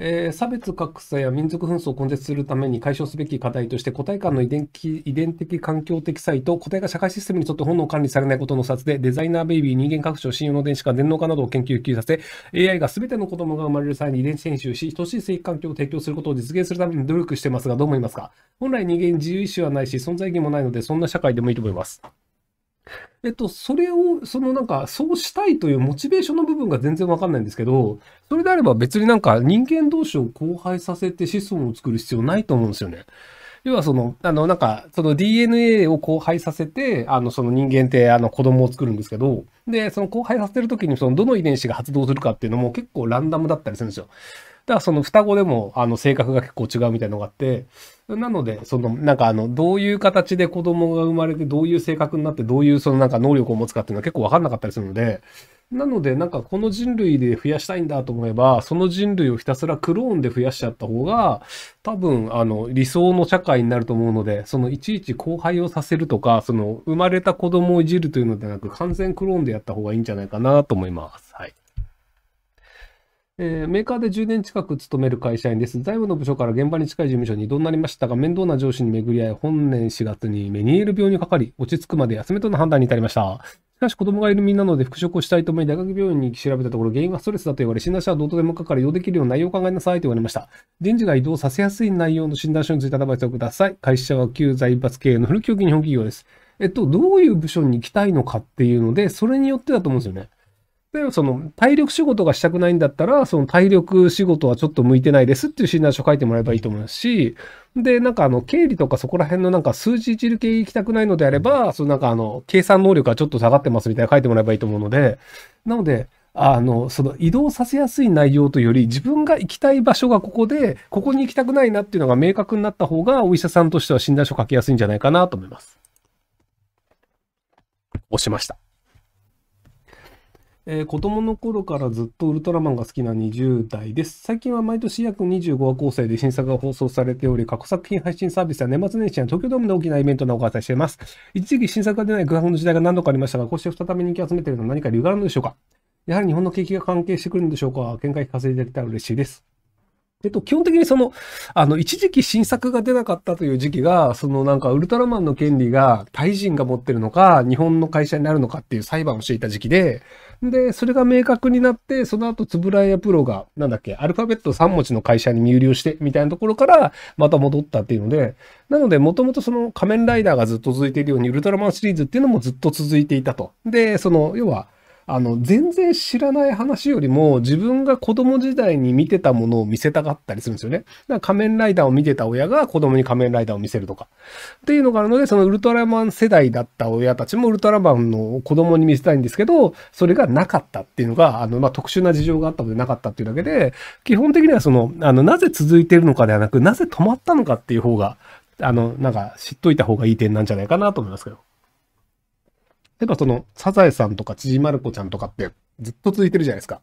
えー、差別格差や民族紛争を根絶するために解消すべき課題として個体間の遺伝遺伝的環境的差異と個体が社会システムにとって本能を管理されないことの差つでデザイナーベイビー人間各所、信用の電子化電脳化などを研究普及させ AI が全ての子供が生まれる際に遺伝子編集し等しい生育環境を提供することを実現するために努力してますがどう思いますか本来人間自由意志はないし存在意義もないのでそんな社会でもいいと思います。えっと、それを、そのなんか、そうしたいというモチベーションの部分が全然わかんないんですけど、それであれば別になんか人間同士を交配させて子孫を作る必要ないと思うんですよね。要はその、あの、なんか、その DNA を交配させて、あの、その人間って、あの、子供を作るんですけど、で、その交配させるときに、その、どの遺伝子が発動するかっていうのも結構ランダムだったりするんですよ。だからその双子でもあの性格が結構違うみたいのがあって、なので、そのなんかあの、どういう形で子供が生まれて、どういう性格になって、どういうそのなんか能力を持つかっていうのは結構わかんなかったりするので、なので、なんかこの人類で増やしたいんだと思えば、その人類をひたすらクローンで増やしちゃった方が、多分、あの、理想の社会になると思うので、そのいちいち後輩をさせるとか、その生まれた子供をいじるというのではなく、完全クローンでやった方がいいんじゃないかなと思います。えー、メーカーで10年近く勤める会社員です。財務の部署から現場に近い事務所に異動になりましたが、面倒な上司に巡り合い、本年4月にメニエール病にかかり、落ち着くまで休めとの判断に至りました。しかし子供がいる身なので復職をしたいと思い、大学病院に調べたところ原因がストレスだと言われ、診断書はどうとでもかかれ、用できるような内容を考えなさいと言われました。人事が移動させやすい内容の診断書についてアドバイスをください。会社は旧財閥経営の古き良き日本企業です。えっと、どういう部署に行きたいのかっていうので、それによってだと思うんですよね。で、その、体力仕事がしたくないんだったら、その体力仕事はちょっと向いてないですっていう診断書書いてもらえばいいと思いますし、で、なんかあの、経理とかそこら辺のなんか数字一る系行きたくないのであれば、そのなんかあの、計算能力がちょっと下がってますみたいな書いてもらえばいいと思うので、なので、あの、その移動させやすい内容というより、自分が行きたい場所がここで、ここに行きたくないなっていうのが明確になった方が、お医者さんとしては診断書書きやすいんじゃないかなと思います。押しました。えー、子供の頃からずっとウルトラマンが好きな20代です。最近は毎年約25話構成で新作が放送されており、過去作品配信サービスや年末年始や東京ドームで大きなイベントなどを開催しています。一時期新作が出ない空白の時代が何度かありましたが、こうして再び人気を集めているのは何か理由があるのでしょうかやはり日本の景気が関係してくるのでしょうか見解聞かせていただけたら嬉しいです。えっと、基本的にその、あの、一時期新作が出なかったという時期が、そのなんかウルトラマンの権利がタイ人が持ってるのか、日本の会社になるのかっていう裁判をしていた時期で、で、それが明確になって、その後、つぶらやプロが、なんだっけ、アルファベット3文字の会社に入流して、みたいなところから、また戻ったっていうので、なので、もともとその仮面ライダーがずっと続いているように、ウルトラマンシリーズっていうのもずっと続いていたと。で、その、要は、あの、全然知らない話よりも、自分が子供時代に見てたものを見せたかったりするんですよね。だから仮面ライダーを見てた親が子供に仮面ライダーを見せるとか。っていうのがあるので、そのウルトラマン世代だった親たちもウルトラマンの子供に見せたいんですけど、それがなかったっていうのが、あの、まあ、特殊な事情があったのでなかったっていうだけで、基本的にはその、あの、なぜ続いているのかではなく、なぜ止まったのかっていう方が、あの、なんか知っといた方がいい点なんじゃないかなと思いますけど。例えばその、サザエさんとかちじまる子ちゃんとかってずっと続いてるじゃないですか。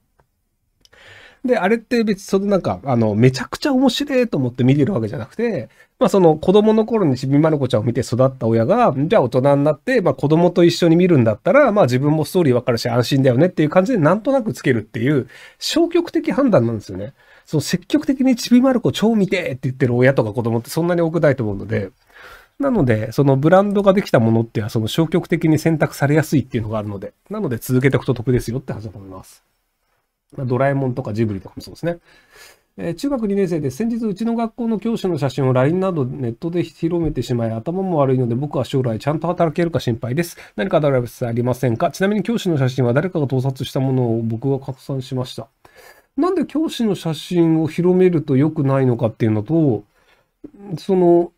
で、あれって別にそのなんか、あの、めちゃくちゃ面白いと思って見てるわけじゃなくて、まあその子供の頃にちびまる子ちゃんを見て育った親が、じゃあ大人になって、まあ子供と一緒に見るんだったら、まあ自分もストーリーわかるし安心だよねっていう感じでなんとなくつけるっていう、消極的判断なんですよね。その積極的にちびまる子超見てって言ってる親とか子供ってそんなに多くないと思うので、なので、そのブランドができたものっていうのは、その消極的に選択されやすいっていうのがあるので、なので続けていくと得ですよって話だと思います。ドラえもんとかジブリとかもそうですね。えー、中学2年生で先日うちの学校の教師の写真を LINE などネットで広めてしまい頭も悪いので僕は将来ちゃんと働けるか心配です。何かアドライスありませんかちなみに教師の写真は誰かが盗撮したものを僕が拡散しました。なんで教師の写真を広めると良くないのかっていうのと、その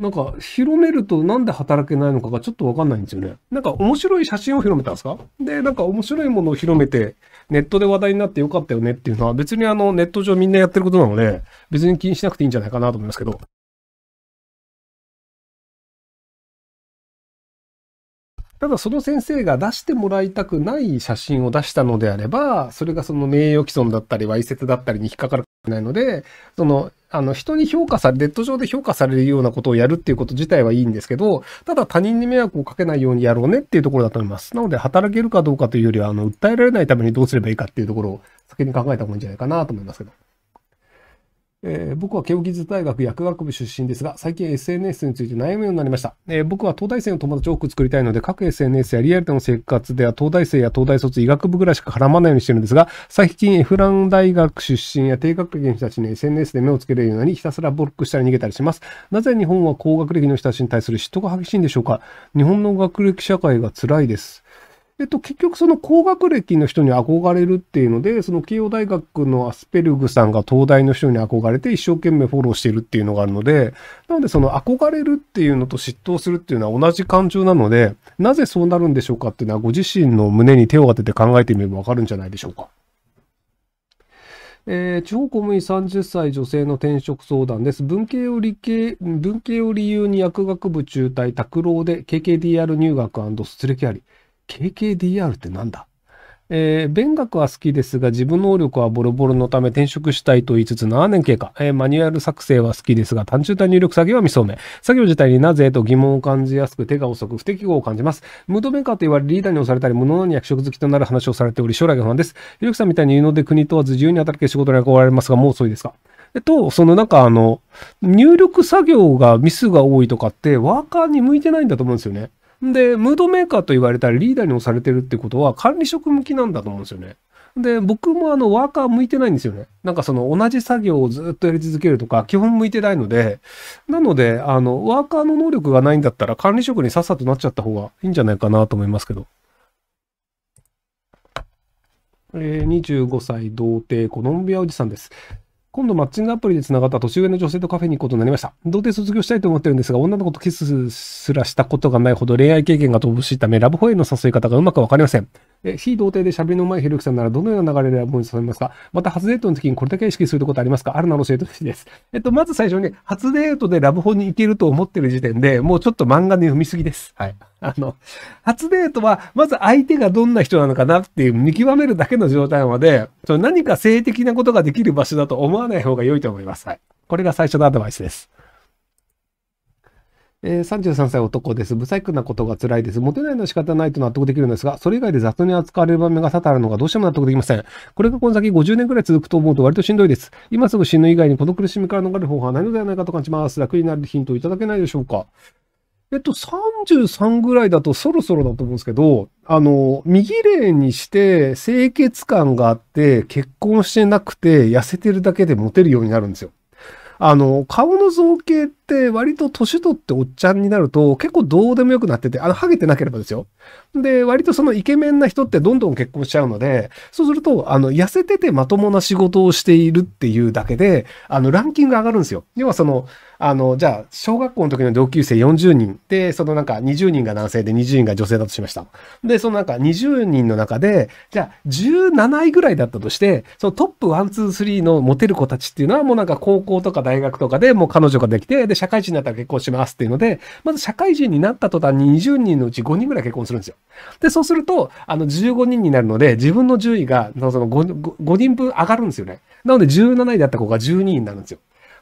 なんか広めるとなんで働けないのかがちょっとわかんないんですよね。なんか面白い写真を広めたんですかで、なんか面白いものを広めて、ネットで話題になってよかったよねっていうのは別にあのネット上みんなやってることなので、別に気にしなくていいんじゃないかなと思いますけど。ただその先生が出してもらいたくない写真を出したのであれば、それがその名誉毀損だったり、わいせつだったりに引っかからないので、その、あの、人に評価され、ネット上で評価されるようなことをやるっていうこと自体はいいんですけど、ただ他人に迷惑をかけないようにやろうねっていうところだと思います。なので、働けるかどうかというよりは、あの、訴えられないためにどうすればいいかっていうところを先に考えた方がいいんじゃないかなと思いますけど。えー、僕は慶應義塾大学薬学部出身ですが、最近 SNS について悩むようになりました。えー、僕は東大生の友達を多く作りたいので、各 SNS やリアルでの生活では東大生や東大卒医学部ぐらいしか絡まないようにしてるんですが、最近フラン大学出身や低学歴の人たちに SNS で目をつけるようにひたすらブロックしたり逃げたりします。なぜ日本は高学歴の人たちに対する嫉妬が激しいんでしょうか日本の学歴社会が辛いです。えっと、結局その高学歴の人に憧れるっていうので、その慶応大学のアスペルグさんが東大の人に憧れて一生懸命フォローしてるっていうのがあるので、なのでその憧れるっていうのと嫉妬するっていうのは同じ感情なので、なぜそうなるんでしょうかっていうのはご自身の胸に手を当てて考えてみればわかるんじゃないでしょうか。えー、地方公務員30歳女性の転職相談です。文系を理系、文系を理由に薬学部中退、拓郎で KKDR 入学失礼きあり。KKDR ってなんだえー、勉学は好きですが、自分能力はボロボロのため転職したいと言いつつ7年経過。えー、マニュアル作成は好きですが、単純な入力作業は未透明。作業自体になぜと疑問を感じやすく、手が遅く、不適合を感じます。ムードメーカーと言われリーダーに押されたり、物のに役職好きとなる話をされており、将来が不安です。ひろきさんみたいに言うので国問わず自由に働け仕事に憧れますが、もう遅いですかえっと、そのなんかあの、入力作業がミスが多いとかって、ワーカーに向いてないんだと思うんですよね。で、ムードメーカーと言われたりリーダーに押されてるってことは管理職向きなんだと思うんですよね。で、僕もあのワーカー向いてないんですよね。なんかその同じ作業をずっとやり続けるとか、基本向いてないので、なので、あの、ワーカーの能力がないんだったら管理職にさっさとなっちゃった方がいいんじゃないかなと思いますけど。えー、25歳童貞コロンビアおじさんです。今度マッチングアプリで繋がった年上の女性とカフェに行くことになりました。童貞卒業したいと思ってるんですが、女の子とキスすらしたことがないほど恋愛経験が乏しいため、ラブホへの誘い方がうまくわかりません。え非同定で喋りの上手いひろゆきさんならどのような流れで思いされますかまた初デートの時にこれだけ意識することありますかあるなら教えてほしいです。えっと、まず最初に、初デートでラブホに行けると思ってる時点で、もうちょっと漫画で読みすぎです。はい。あの、初デートは、まず相手がどんな人なのかなっていう見極めるだけの状態まで、その何か性的なことができる場所だと思わない方が良いと思います。はい。これが最初のアドバイスです。えー、33歳男です。不細工なことが辛いです。モテないのは仕方ないと納得できるんですが、それ以外で雑に扱われる場面が多々あるのがどうしても納得できません。これがこの先50年くらい続くと思うと割としんどいです。今すぐ死ぬ以外にこの苦しみから逃れる方法はないのではないかと感じます。楽になるヒントをいただけないでしょうか。えっと、33ぐらいだとそろそろだと思うんですけど、あの、右霊にして清潔感があって、結婚してなくて痩せてるだけでモテるようになるんですよ。あの、顔の造形って、って割と年取っておっちゃんになると結構どうでもよくなってて、あの、ハゲてなければですよ。で、割とそのイケメンな人ってどんどん結婚しちゃうので、そうすると、あの、痩せててまともな仕事をしているっていうだけで、あの、ランキング上がるんですよ。要はその、あの、じゃあ、小学校の時の同級生40人で、そのなんか20人が男性で20人が女性だとしました。で、そのなんか20人の中で、じゃあ、17位ぐらいだったとして、そのトップ1、2、3のモテる子たちっていうのはもうなんか高校とか大学とかでもう彼女ができて、で社会人になったら結婚しますっていうので、まず社会人になった途端20人のうち5人ぐらい結婚するんですよ。で、そうすると、あの、15人になるので、自分の順位が、その 5, 5人分上がるんですよね。なので17位だった子が12位になるんですよ。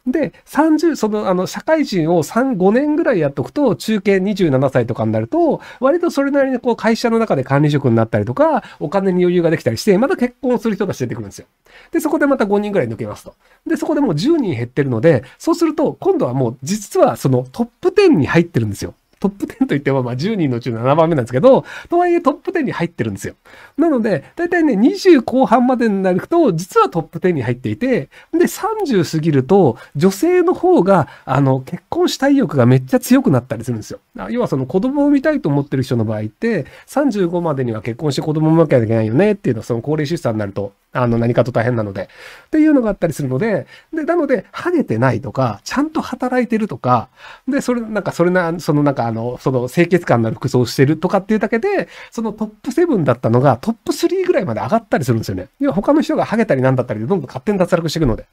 で、30、その、あの、社会人を3、5年ぐらいやっとくと、中堅27歳とかになると、割とそれなりにこう、会社の中で管理職になったりとか、お金に余裕ができたりして、また結婚する人たち出てくるんですよ。で、そこでまた5人ぐらい抜けますと。で、そこでもう10人減ってるので、そうすると、今度はもう、実はそのトップ10に入ってるんですよ。トップ10といっても、まあ10人のうちの7番目なんですけど、とはいえトップ10に入ってるんですよ。なので、だいたいね、20後半までになると、実はトップ10に入っていて、で、30過ぎると、女性の方が、あの、結婚したい意欲がめっちゃ強くなったりするんですよ。要はその子供を産みたいと思ってる人の場合って、35までには結婚して子供を産まなきゃいけないよねっていうのは、その高齢出産になるとあの、何かと大変なので。っていうのがあったりするので、で、なので、ハゲてないとか、ちゃんと働いてるとか、で、それ、なんか、それな、そのなんか、あの、その清潔感のある服装をしてるとかっていうだけで、そのトップ7だったのが、トップ3ぐらいまで上がったりするんですよね。要は他の人がハゲたりなんだったりで、どんどん勝手に脱落していくので。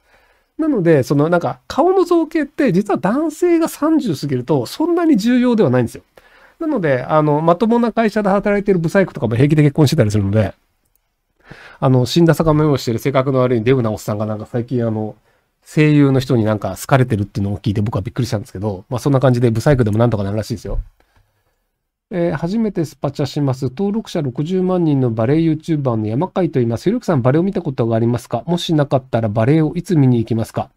なので、そのなんか、顔の造形って、実は男性が30過ぎると、そんなに重要ではないんですよ。なので、あの、まともな会社で働いてるブサイクとかも平気で結婚してたりするので、あの、死んだ魚用をしてる性格の悪いデブなおっさんがなんか最近あの、声優の人になんか好かれてるっていうのを聞いて僕はびっくりしたんですけど、まあそんな感じでブサイクでもなんとかなるらしいですよ。えー、初めてスパチャします。登録者60万人のバレエ YouTuber の山海と言います。ひろきさん、バレエを見たことがありますかもしなかったらバレエをいつ見に行きますか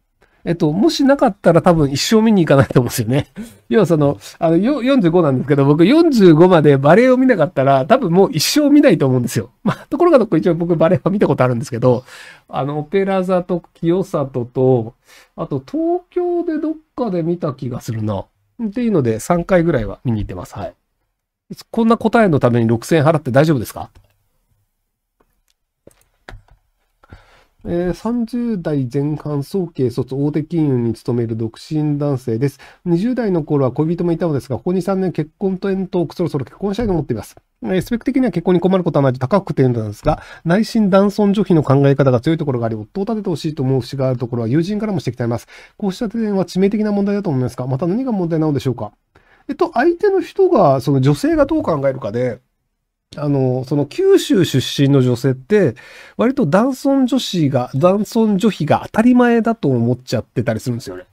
えっと、もしなかったら多分一生見に行かないと思うんですよね。要はその、あの、45なんですけど、僕45までバレエを見なかったら、多分もう一生見ないと思うんですよ。まあ、ところがどっか一応僕バレエは見たことあるんですけど、あの、オペラ座と清里と、あと東京でどっかで見た気がするな。っていうので3回ぐらいは見に行ってます。はい。こんな答えのために6000円払って大丈夫ですかえー、30代前半、早慶卒、大手金融に勤める独身男性です。20代の頃は恋人もいたのですが、ここ2、3年結婚と遠遠くそろそろ結婚したいと思っています。えスペック的には結婚に困ることはないと高くてるんですが、内心男尊女卑の考え方が強いところがあり、夫を立ててほしいと思う節があるところは友人からも指摘されます。こうした点は致命的な問題だと思いますが、また何が問題なのでしょうかえっと、相手の人が、その女性がどう考えるかで、あの、その九州出身の女性って、割と男尊女子が、男尊女卑が当たり前だと思っちゃってたりするんですよね。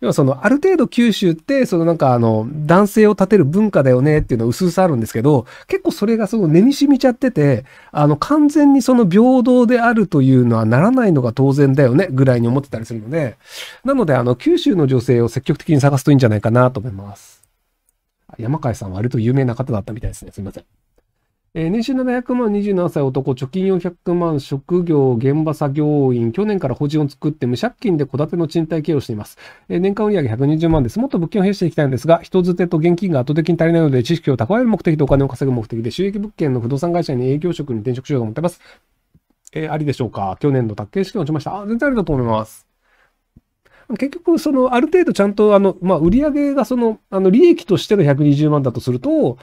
要はその、ある程度九州って、そのなんかあの、男性を立てる文化だよねっていうのは薄々あるんですけど、結構それがすごい根に染みちゃってて、あの、完全にその平等であるというのはならないのが当然だよね、ぐらいに思ってたりするので、なのであの、九州の女性を積極的に探すといいんじゃないかなと思います。山海さんは割と有名な方だったみたいですね。すいません。えー、年収700万、27歳男、貯金400万、職業、現場作業員、去年から法人を作って無借金で戸建ての賃貸経営をしています。えー、年間売上120万です。もっと物件を増やしていきたいんですが、人づてと現金が圧倒的に足りないので、知識を蓄える目的とお金を稼ぐ目的で、収益物件の不動産会社に営業職に転職しようと思ってます。えー、ありでしょうか去年の宅建試験落ちました。あ、全然ありだと思います。結局、その、ある程度ちゃんと、あの、まあ、売上がその、あの、利益としての120万だとすると、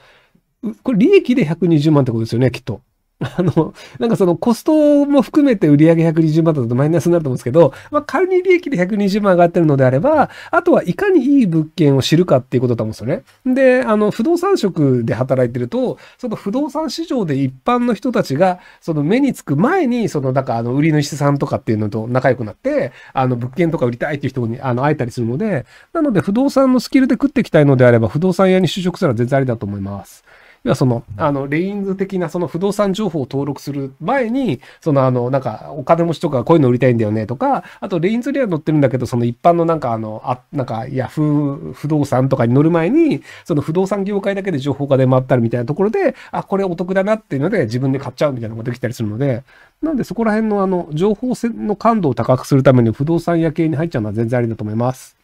これ利益で120万ってことですよね、きっと。あの、なんかそのコストも含めて売上120万だとマイナスになると思うんですけど、まあ仮に利益で120万上がってるのであれば、あとはいかにいい物件を知るかっていうことだと思うんですよね。で、あの、不動産職で働いてると、その不動産市場で一般の人たちが、その目につく前に、そのなんかあの、売り主さんとかっていうのと仲良くなって、あの、物件とか売りたいっていう人にあの会えたりするので、なので不動産のスキルで食っていきたいのであれば、不動産屋に就職すら全然ありだと思います。要はその、あの、レインズ的なその不動産情報を登録する前に、そのあの、なんか、お金持ちとかこういうの売りたいんだよねとか、あとレインズには載ってるんだけど、その一般のなんかあの、あ、なんか、ヤフー不動産とかに乗る前に、その不動産業界だけで情報が出回ったりみたいなところで、あ、これお得だなっていうので自分で買っちゃうみたいなのができたりするので、なんでそこら辺のあの、情報の感度を高くするために不動産屋系に入っちゃうのは全然ありだと思います。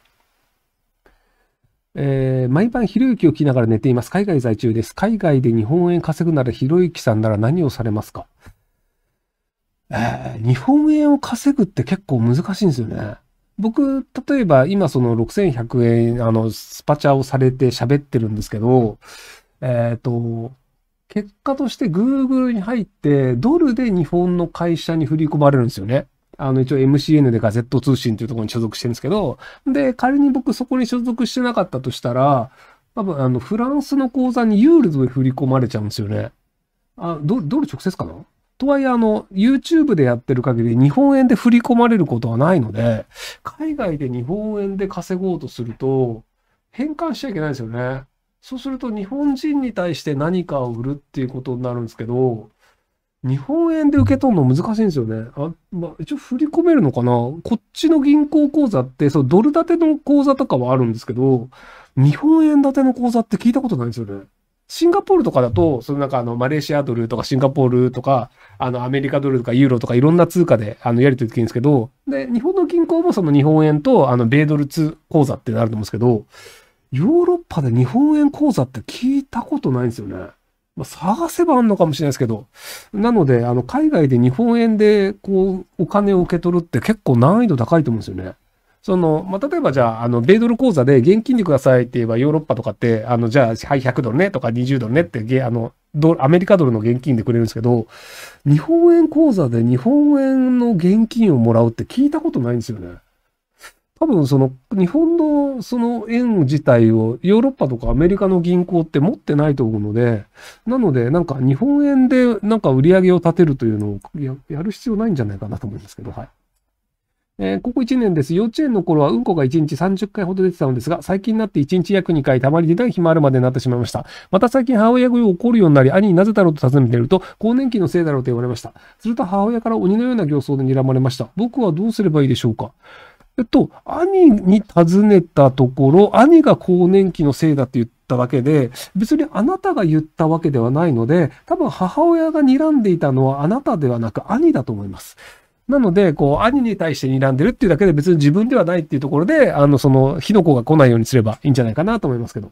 えー、毎晩ひろゆきを聞きながら寝ています。海外在中です。海外で日本円稼ぐならひろゆきさんなら何をされますかえー、日本円を稼ぐって結構難しいんですよね。僕、例えば今その6100円、あの、スパチャをされて喋ってるんですけど、えっ、ー、と、結果として Google に入ってドルで日本の会社に振り込まれるんですよね。あの、一応 MCN でガゼット通信というところに所属してるんですけど、で、仮に僕そこに所属してなかったとしたら、多分、あの、フランスの口座にユールドで振り込まれちゃうんですよね。あ、ドル、れ直接かなとはいえ、あの、YouTube でやってる限り、日本円で振り込まれることはないので、海外で日本円で稼ごうとすると、変換しちゃいけないですよね。そうすると、日本人に対して何かを売るっていうことになるんですけど、日本円で受け取るの難しいんですよね。あまあ、一応振り込めるのかなこっちの銀行口座って、そう、ドル建ての口座とかはあるんですけど、日本円建ての口座って聞いたことないんですよね。シンガポールとかだと、そのなんかあの、マレーシアドルとかシンガポールとか、あの、アメリカドルとかユーロとかいろんな通貨で、あの、やり取りできるんですけど、で、日本の銀行もその日本円と、あの、米ドル通口座ってなると思うんですけど、ヨーロッパで日本円口座って聞いたことないんですよね。まあ、探せばあんのかもしれないですけど、なので、あの、海外で日本円で、こう、お金を受け取るって結構難易度高いと思うんですよね。その、まあ、例えばじゃあ、あの、米ドル口座で現金でくださいって言えば、ヨーロッパとかって、あの、じゃあ、はい、100ドルねとか20ドルねって、あの、ドアメリカドルの現金でくれるんですけど、日本円口座で日本円の現金をもらうって聞いたことないんですよね。多分その日本のその円自体をヨーロッパとかアメリカの銀行って持ってないと思うので、なのでなんか日本円でなんか売り上げを立てるというのをやる必要ないんじゃないかなと思うんですけど、はい。えー、ここ1年です。幼稚園の頃はうんこが1日30回ほど出てたのですが、最近になって1日約2回、たまに出たい暇あるまでになってしまいました。また最近母親が怒るようになり、兄になぜだろうと尋ねていると、更年期のせいだろうと言われました。すると母親から鬼のような形相で睨まれました。僕はどうすればいいでしょうかえっと、兄に尋ねたところ、兄が更年期のせいだって言っただけで、別にあなたが言ったわけではないので、多分母親が睨んでいたのはあなたではなく兄だと思います。なので、こう、兄に対して睨んでるっていうだけで別に自分ではないっていうところで、あの、その、火の粉が来ないようにすればいいんじゃないかなと思いますけど。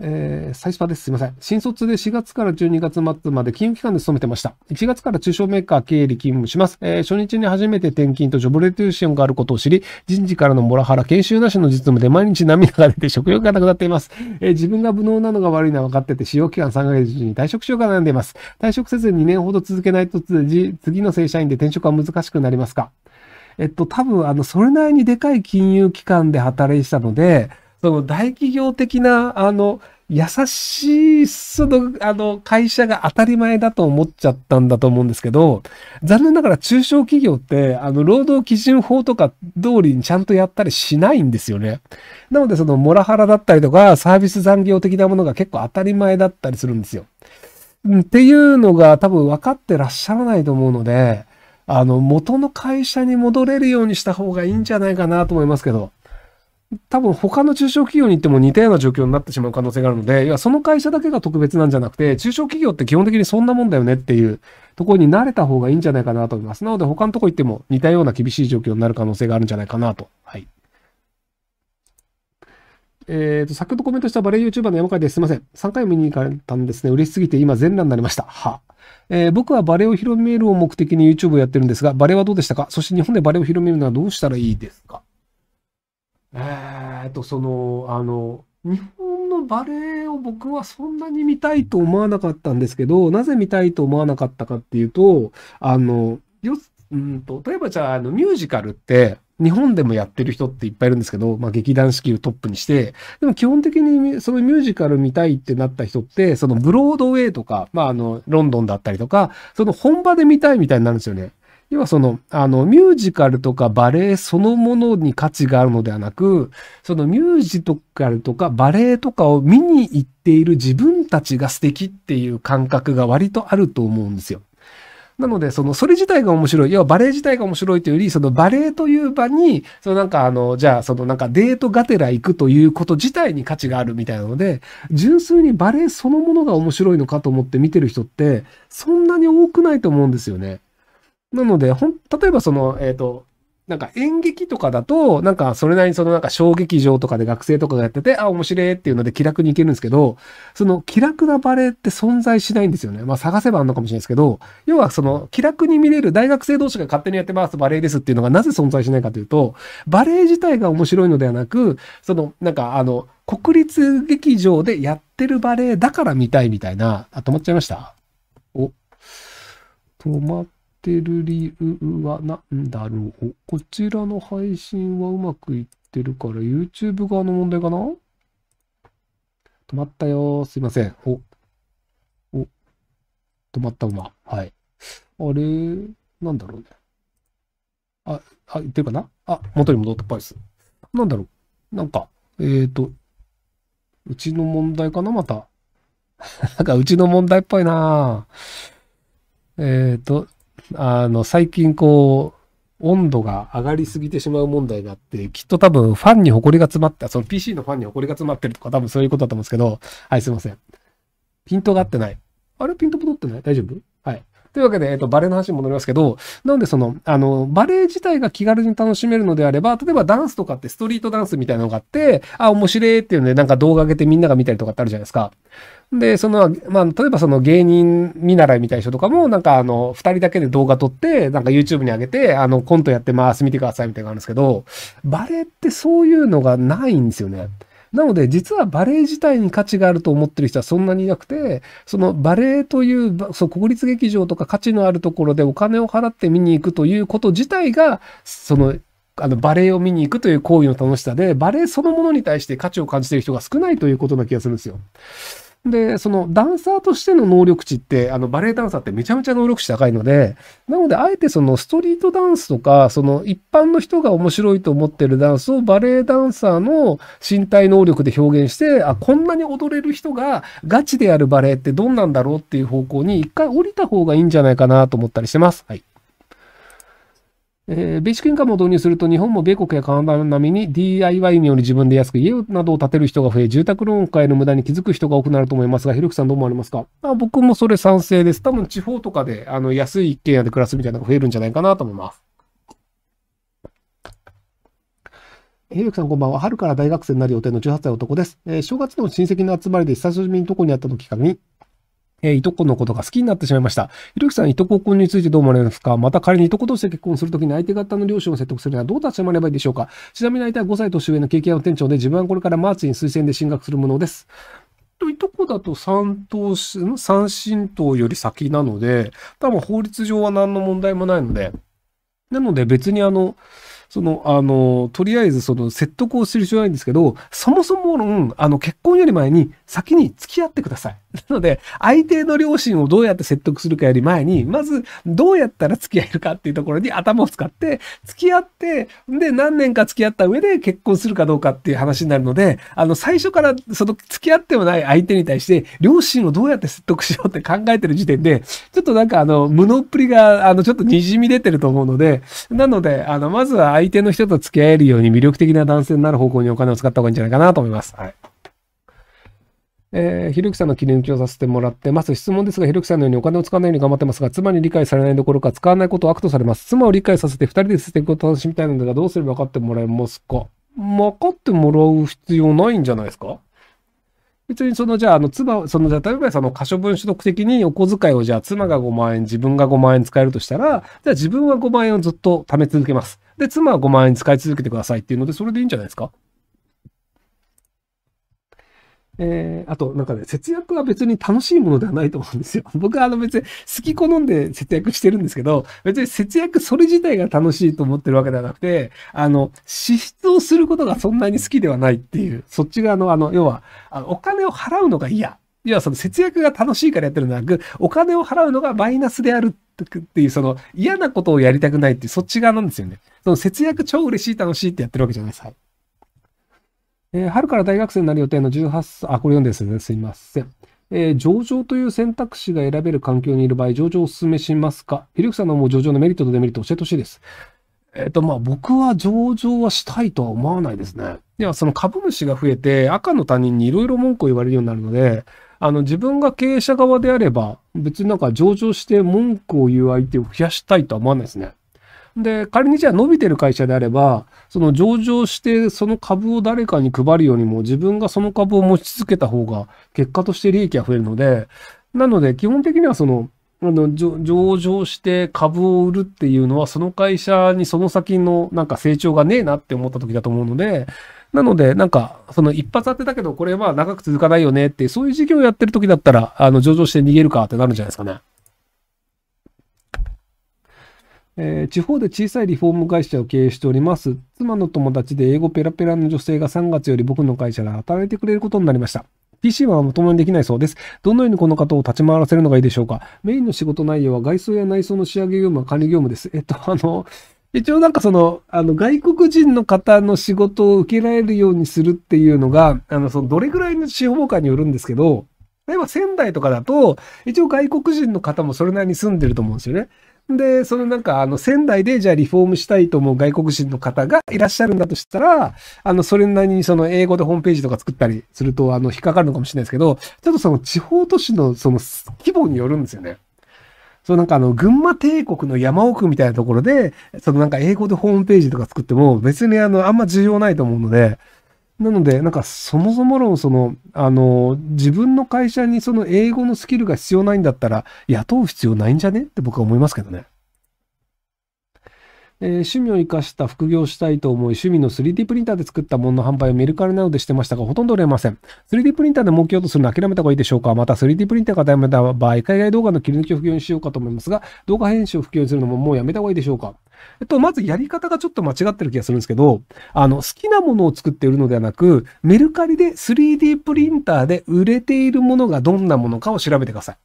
えー、サイスパです。すいません。新卒で4月から12月末まで金融機関で勤めてました。1月から中小メーカー経理勤務します。えー、初日に初めて転勤とジョブレテューションがあることを知り、人事からのモラハラ、研修なしの実務で毎日涙が出て食欲がなくなっています。えー、自分が無能なのが悪いのは分かってて、使用期間3ヶ月中に退職しようか悩んでいます。退職せず2年ほど続けないと、次の正社員で転職は難しくなりますかえっと、多分、あの、それなりにでかい金融機関で働いてたので、その大企業的な、あの、優しい、その、あの、会社が当たり前だと思っちゃったんだと思うんですけど、残念ながら中小企業って、あの、労働基準法とか通りにちゃんとやったりしないんですよね。なので、その、モラハラだったりとか、サービス残業的なものが結構当たり前だったりするんですよ。っていうのが多分分かってらっしゃらないと思うので、あの、元の会社に戻れるようにした方がいいんじゃないかなと思いますけど。多分他の中小企業に行っても似たような状況になってしまう可能性があるので、いや、その会社だけが特別なんじゃなくて、中小企業って基本的にそんなもんだよねっていうところに慣れた方がいいんじゃないかなと思います。なので他のとこ行っても似たような厳しい状況になる可能性があるんじゃないかなと。はい。えっ、ー、と、先ほどコメントしたバレエ YouTuber の山会です。すいません。3回見に行かれたんですね。嬉しすぎて今全裸になりました。は。えー、僕はバレエを広めるを目的に YouTube をやってるんですが、バレエはどうでしたかそして日本でバレエを広めるのはどうしたらいいですかえっと、その、あの、日本のバレエを僕はそんなに見たいと思わなかったんですけど、なぜ見たいと思わなかったかっていうと、あの、ようんと、例えばじゃあ、あの、ミュージカルって、日本でもやってる人っていっぱいいるんですけど、まあ劇団四季をトップにして、でも基本的にそのミュージカル見たいってなった人って、そのブロードウェイとか、まああの、ロンドンだったりとか、その本場で見たいみたいになるんですよね。要はその、あの、ミュージカルとかバレエそのものに価値があるのではなく、そのミュージカルとかバレエとかを見に行っている自分たちが素敵っていう感覚が割とあると思うんですよ。なので、その、それ自体が面白い。要はバレエ自体が面白いというより、そのバレエという場に、そのなんかあの、じゃあそのなんかデートがてら行くということ自体に価値があるみたいなので、純粋にバレエそのものが面白いのかと思って見てる人って、そんなに多くないと思うんですよね。なので、ほん、例えばその、えっ、ー、と、なんか演劇とかだと、なんかそれなりにそのなんか小劇場とかで学生とかがやってて、あ、面白いっていうので気楽に行けるんですけど、その気楽なバレエって存在しないんですよね。まあ探せばあんのかもしれないですけど、要はその気楽に見れる大学生同士が勝手にやってますバレエですっていうのがなぜ存在しないかというと、バレエ自体が面白いのではなく、そのなんかあの、国立劇場でやってるバレエだから見たいみたいな、あ、止まっちゃいましたお、止まってる理由は何だろうこちらの配信はうまくいってるから YouTube 側の問題かな止まったよすいません。お、お、止まった馬。はい。あれ、なんだろうね。あ、あ、言ってるかなあ、元に戻ったっぽいです。なんだろうなんか、えっ、ー、と、うちの問題かなまた。なんかうちの問題っぽいなえっ、ー、と、あの、最近こう、温度が上がりすぎてしまう問題があって、きっと多分ファンに埃が詰まった、その PC のファンに埃が詰まってるとか多分そういうことだと思うんですけど、はい、すいません。ピントが合ってない。あれピント戻ってない大丈夫というわけで、えっと、バレエの話に戻りますけど、なのでその、あの、バレエ自体が気軽に楽しめるのであれば、例えばダンスとかってストリートダンスみたいなのがあって、あ、面白いっていうので、なんか動画上げてみんなが見たりとかってあるじゃないですか。で、その、まあ、例えばその芸人見習いみたいな人とかも、なんかあの、二人だけで動画撮って、なんか YouTube に上げて、あの、コントやってます、見てくださいみたいなのがあるんですけど、バレエってそういうのがないんですよね。なので、実はバレエ自体に価値があると思ってる人はそんなにいなくて、そのバレエという、そう、国立劇場とか価値のあるところでお金を払って見に行くということ自体が、その、あの、バレエを見に行くという行為の楽しさで、バレエそのものに対して価値を感じてる人が少ないということな気がするんですよ。で、そのダンサーとしての能力値って、あのバレエダンサーってめちゃめちゃ能力値高いので、なので、あえてそのストリートダンスとか、その一般の人が面白いと思ってるダンスをバレエダンサーの身体能力で表現して、あ、こんなに踊れる人がガチでやるバレエってどんなんだろうっていう方向に一回降りた方がいいんじゃないかなと思ったりしてます。はい。えー、ベーシックインカムを導入すると、日本も米国やカナダ並みに DIY により自分で安く家などを建てる人が増え、住宅ローン買える無駄に気づく人が多くなると思いますが、ひろきさんどう思われますかあ僕もそれ賛成です。多分地方とかで、あの、安い一軒家で暮らすみたいなのが増えるんじゃないかなと思います。ひろきさんこんばんは。春から大学生になる予定の18歳男です。えー、正月の親戚の集まりで久しぶりにどこにあった時かに、えー、いとこのことが好きになってしまいました。ひろきさん、いとこ婚についてどう思われますかまた仮にいとことして結婚するときに相手方の両親を説得するにはどう立ち回ればいいでしょうかちなみに相手は5歳年上の経験の店長で、自分はこれからマーチに推薦で進学するものです。と、いとこだと三党、三神党より先なので、多分法律上は何の問題もないので、なので別にあの、その、あの、とりあえずその説得をする必要ないんですけど、そもそも論、あの、結婚より前に先に付き合ってください。なので、相手の両親をどうやって説得するかより前に、まず、どうやったら付き合えるかっていうところに頭を使って、付き合って、で、何年か付き合った上で結婚するかどうかっていう話になるので、あの、最初から、その、付き合ってもない相手に対して、両親をどうやって説得しようって考えてる時点で、ちょっとなんか、あの、無能っぷりが、あの、ちょっと滲み出てると思うので、なので、あの、まずは相手の人と付き合えるように魅力的な男性になる方向にお金を使った方がいいんじゃないかなと思います。はい。えー、ひろゆきさんの切り抜きをさせてもらってます。質問ですが、ひろゆきさんのようにお金を使わないように頑張ってますが、妻に理解されないどころか使わないことを悪とされます。妻を理解させて2人で接てていくことを楽しみたいのだが、どうすれば分かってもらえますか分かってもらう必要ないんじゃないですか別にそのじゃあ、あの、妻、そのじゃあ、例えばその可処分取得的にお小遣いをじゃあ、妻が5万円、自分が5万円使えるとしたら、じゃあ自分は5万円をずっと貯め続けます。で、妻は5万円使い続けてくださいっていうので、それでいいんじゃないですかえー、あと、なんかね、節約は別に楽しいものではないと思うんですよ。僕はあの別に好き好んで節約してるんですけど、別に節約それ自体が楽しいと思ってるわけではなくて、あの、支出をすることがそんなに好きではないっていう、そっち側のあの、要は、あのお金を払うのが嫌。要はその節約が楽しいからやってるんじゃなく、お金を払うのがマイナスであるっていう、その嫌なことをやりたくないっていう、そっち側なんですよね。その節約超嬉しい楽しいってやってるわけじゃないです。はい。えー、春から大学生になる予定の18歳、あ、これ読んでですね。すいません。えー、上場という選択肢が選べる環境にいる場合、上場をお勧めしますかひりくさんの思う上場のメリットとデメリットを教えてほしいです。えっ、ー、と、まあ、僕は上場はしたいとは思わないですね。いや、その株主が増えて、赤の他人にいろいろ文句を言われるようになるので、あの、自分が経営者側であれば、別になんか上場して文句を言う相手を増やしたいとは思わないですね。で、仮にじゃあ伸びてる会社であれば、その上場してその株を誰かに配るよりも自分がその株を持ち続けた方が結果として利益が増えるので、なので基本的にはその、あの上場して株を売るっていうのはその会社にその先のなんか成長がねえなって思った時だと思うので、なので、なんか、その一発当てたけど、これは長く続かないよねって、そういう事業をやってる時だったら、あの、上場して逃げるかってなるんじゃないですかね。えー、地方で小さいリフォーム会社を経営しております。妻の友達で英語ペラペラの女性が3月より僕の会社で働いてくれることになりました。PC はまともにできないそうです。どのようにこの方を立ち回らせるのがいいでしょうかメインの仕事内容は外装や内装の仕上げ業務は管理業務です。えっと、あの、一応なんかその、あの、外国人の方の仕事を受けられるようにするっていうのが、あの、その、どれぐらいの地方かによるんですけど、例えば仙台とかだと、一応外国人の方もそれなりに住んでると思うんですよね。で、そのなんか、あの、仙台で、じゃあリフォームしたいと思う外国人の方がいらっしゃるんだとしたら、あの、それなりにその英語でホームページとか作ったりすると、あの、引っかかるのかもしれないですけど、ちょっとその地方都市のその規模によるんですよね。そうなんかあの、群馬帝国の山奥みたいなところで、そのなんか英語でホームページとか作っても、別にあの、あんま重要ないと思うので、なので、なんかそもそも論、その、あの、自分の会社にその英語のスキルが必要ないんだったら、雇う必要ないんじゃねって僕は思いますけどね。えー、趣味を生かした副業したいと思い、趣味の 3D プリンターで作ったものの販売をメルカリなどでしてましたが、ほとんど売れません。3D プリンターで儲けようとするの諦めた方がいいでしょうかまた 3D プリンターがダメだ場合、海外動画の切り抜きを副業にしようかと思いますが、動画編集を副業にするのももうやめた方がいいでしょうかえっと、まずやり方がちょっと間違ってる気がするんですけど、あの、好きなものを作って売るのではなく、メルカリで 3D プリンターで売れているものがどんなものかを調べてください。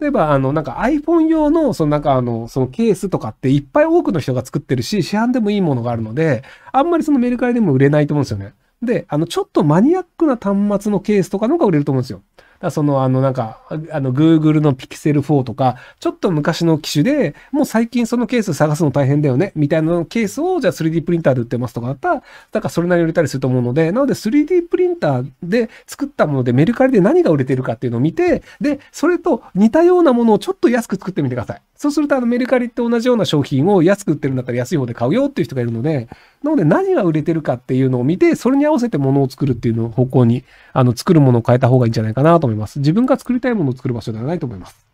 例えば、あの、なんか iPhone 用の、そのなんかあの、そのケースとかっていっぱい多くの人が作ってるし、市販でもいいものがあるので、あんまりそのメルカリでも売れないと思うんですよね。で、あの、ちょっとマニアックな端末のケースとかの方が売れると思うんですよ。だその、あの、なんか、あの、Google の Pixel 4とか、ちょっと昔の機種で、もう最近そのケース探すの大変だよね、みたいなケースを、じゃあ 3D プリンターで売ってますとかだったら、だからそれなりに売れたりすると思うので、なので 3D プリンターで作ったもので、メルカリで何が売れてるかっていうのを見て、で、それと似たようなものをちょっと安く作ってみてください。そうすると、あの、メルカリって同じような商品を安く売ってるんだったら安い方で買うよっていう人がいるので、なので何が売れてるかっていうのを見て、それに合わせて物を作るっていうの方向に、あの、作るものを変えた方がいいんじゃないかなと思います。自分が作りたいものを作る場所ではないと思います。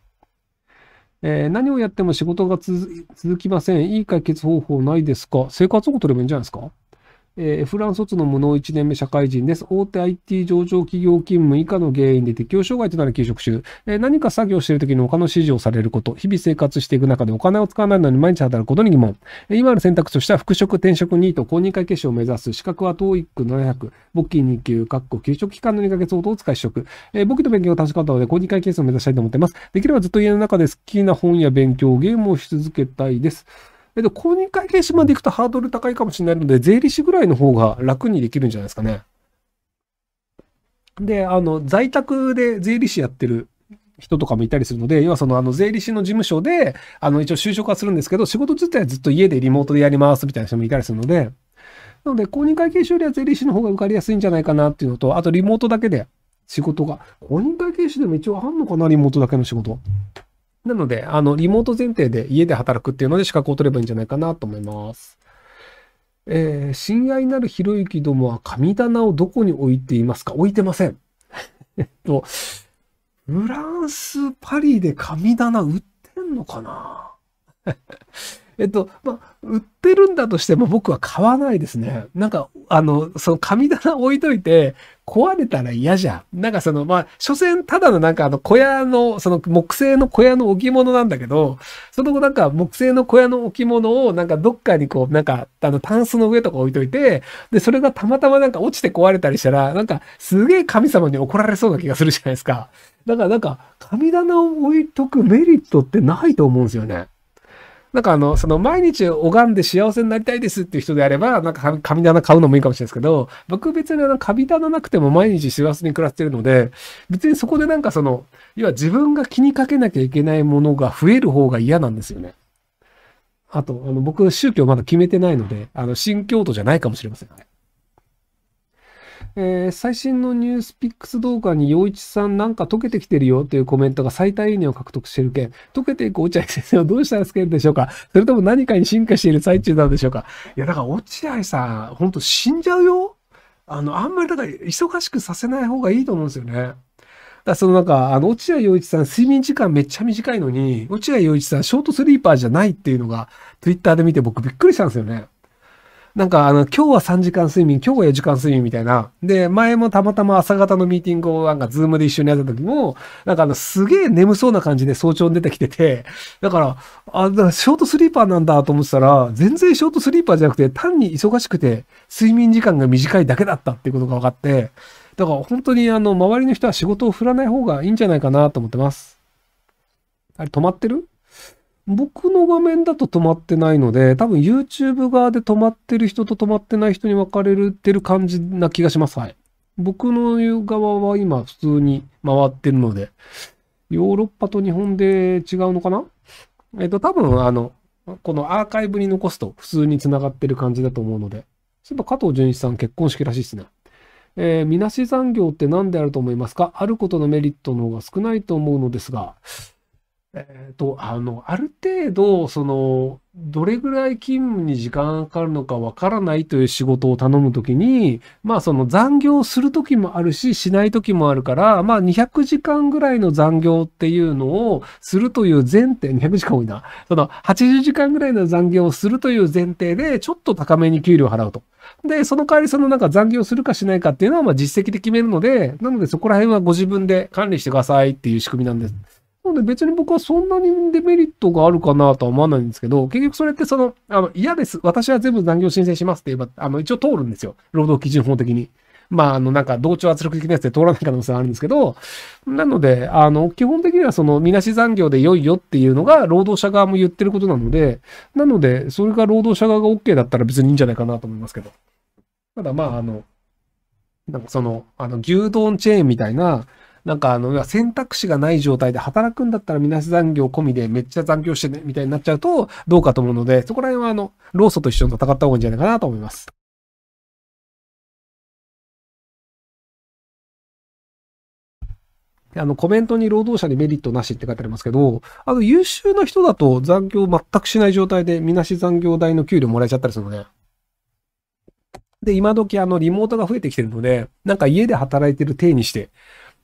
えー、何をやっても仕事が続きません。いい解決方法ないですか生活保護取ればいいんじゃないですかえー、フランス卒の無能1年目社会人です。大手 IT 上場企業勤務以下の原因で適応障害となる休職中。えー、何か作業している時に他の指示をされること。日々生活していく中でお金を使わないのに毎日働くことに疑問。えー、今ある選択肢としては復職、転職2位と公認会計士を目指す。資格は TOEIC700、簿記2級、括弧休職期間の2ヶ月ほどを使い取得。えー、簿記と勉強を楽しかったので公認会計士を目指したいと思っています。できればずっと家の中で好きな本や勉強、ゲームをし続けたいです。えっと、公認会計士まで行くとハードル高いかもしれないので、税理士ぐらいの方が楽にできるんじゃないですかね。で、あの、在宅で税理士やってる人とかもいたりするので、要はその、あの、税理士の事務所で、あの、一応就職はするんですけど、仕事自体はずっと家でリモートでやりますみたいな人もいたりするので、なので、公認会計士よりは税理士の方が受かりやすいんじゃないかなっていうのと、あとリモートだけで仕事が、公認会計士でも一応あんのかな、リモートだけの仕事。なので、あの、リモート前提で家で働くっていうので資格を取ればいいんじゃないかなと思います。えー、親愛なるひろゆきどもは神棚をどこに置いていますか置いてません。えっと、フランス、パリで神棚売ってんのかなえっと、まあ、売ってるんだとしても僕は買わないですね。なんか、あの、その神棚置いといて、壊れたら嫌じゃん。なんかその、まあ、所詮ただのなんかあの小屋の、その木製の小屋の置物なんだけど、その後なんか木製の小屋の置物をなんかどっかにこう、なんか、あの、タンスの上とか置いといて、で、それがたまたまなんか落ちて壊れたりしたら、なんかすげえ神様に怒られそうな気がするじゃないですか。だからなんか、神棚を置いとくメリットってないと思うんですよね。なんかあの、その毎日拝んで幸せになりたいですっていう人であれば、なんか神棚買うのもいいかもしれないですけど、僕別にあの、神棚なくても毎日幸せに暮らしてるので、別にそこでなんかその、要は自分が気にかけなきゃいけないものが増える方が嫌なんですよね。あと、あの、僕、宗教まだ決めてないので、あの、新教徒じゃないかもしれません、ね。えー、最新のニュースピックス動画に陽一さんなんか溶けてきてるよというコメントが最大いいねを獲得してる件。溶けていく落合先生はどうしたらつけるでしょうかそれとも何かに進化している最中なんでしょうかいや、だから落合さん、ほんと死んじゃうよあの、あんまりだから忙しくさせない方がいいと思うんですよね。だそのなんか、あの、落合陽一さん、睡眠時間めっちゃ短いのに、落合陽一さん、ショートスリーパーじゃないっていうのが、ツイッターで見て僕びっくりしたんですよね。なんかあの、今日は3時間睡眠、今日は4時間睡眠みたいな。で、前もたまたま朝方のミーティングをなんかズームで一緒にやった時も、なんかあの、すげえ眠そうな感じで早朝に出てきてて、だから、あ、だからショートスリーパーなんだと思ってたら、全然ショートスリーパーじゃなくて、単に忙しくて、睡眠時間が短いだけだったっていうことが分かって、だから本当にあの、周りの人は仕事を振らない方がいいんじゃないかなと思ってます。あれ、止まってる僕の画面だと止まってないので、多分 YouTube 側で止まってる人と止まってない人に分かれてる感じな気がします。はい。僕の側は今普通に回ってるので、ヨーロッパと日本で違うのかなえっ、と、多分あの、このアーカイブに残すと普通に繋がってる感じだと思うので、そういえば加藤純一さん結婚式らしいですね。えー、みなし残業って何であると思いますかあることのメリットの方が少ないと思うのですが、えっ、ー、と、あの、ある程度、その、どれぐらい勤務に時間がかかるのかわからないという仕事を頼むときに、まあその残業するときもあるし、しないときもあるから、まあ200時間ぐらいの残業っていうのをするという前提、200時間多いな。その80時間ぐらいの残業をするという前提で、ちょっと高めに給料を払うと。で、その代わりそのなんか残業するかしないかっていうのはまあ実績で決めるので、なのでそこら辺はご自分で管理してくださいっていう仕組みなんです。なので別に僕はそんなにデメリットがあるかなとは思わないんですけど、結局それってその、あの、嫌です。私は全部残業申請しますって言えば、あの、一応通るんですよ。労働基準法的に。まあ、あの、なんか、同調圧力的なやつで通らない可能性はあるんですけど、なので、あの、基本的にはその、みなし残業で良いよっていうのが、労働者側も言ってることなので、なので、それが労働者側が OK だったら別にいいんじゃないかなと思いますけど。ただ、まあ、あの、なんかその、あの、牛丼チェーンみたいな、なんかあの、選択肢がない状態で働くんだったらみなし残業込みでめっちゃ残業してね、みたいになっちゃうとどうかと思うので、そこら辺はあの、労組と一緒に戦った方がいいんじゃないかなと思います。あの、コメントに労働者にメリットなしって書いてありますけど、あの、優秀な人だと残業全くしない状態で、みなし残業代の給料もらえちゃったりするので、ね。で、今時あの、リモートが増えてきてるので、なんか家で働いてる体にして、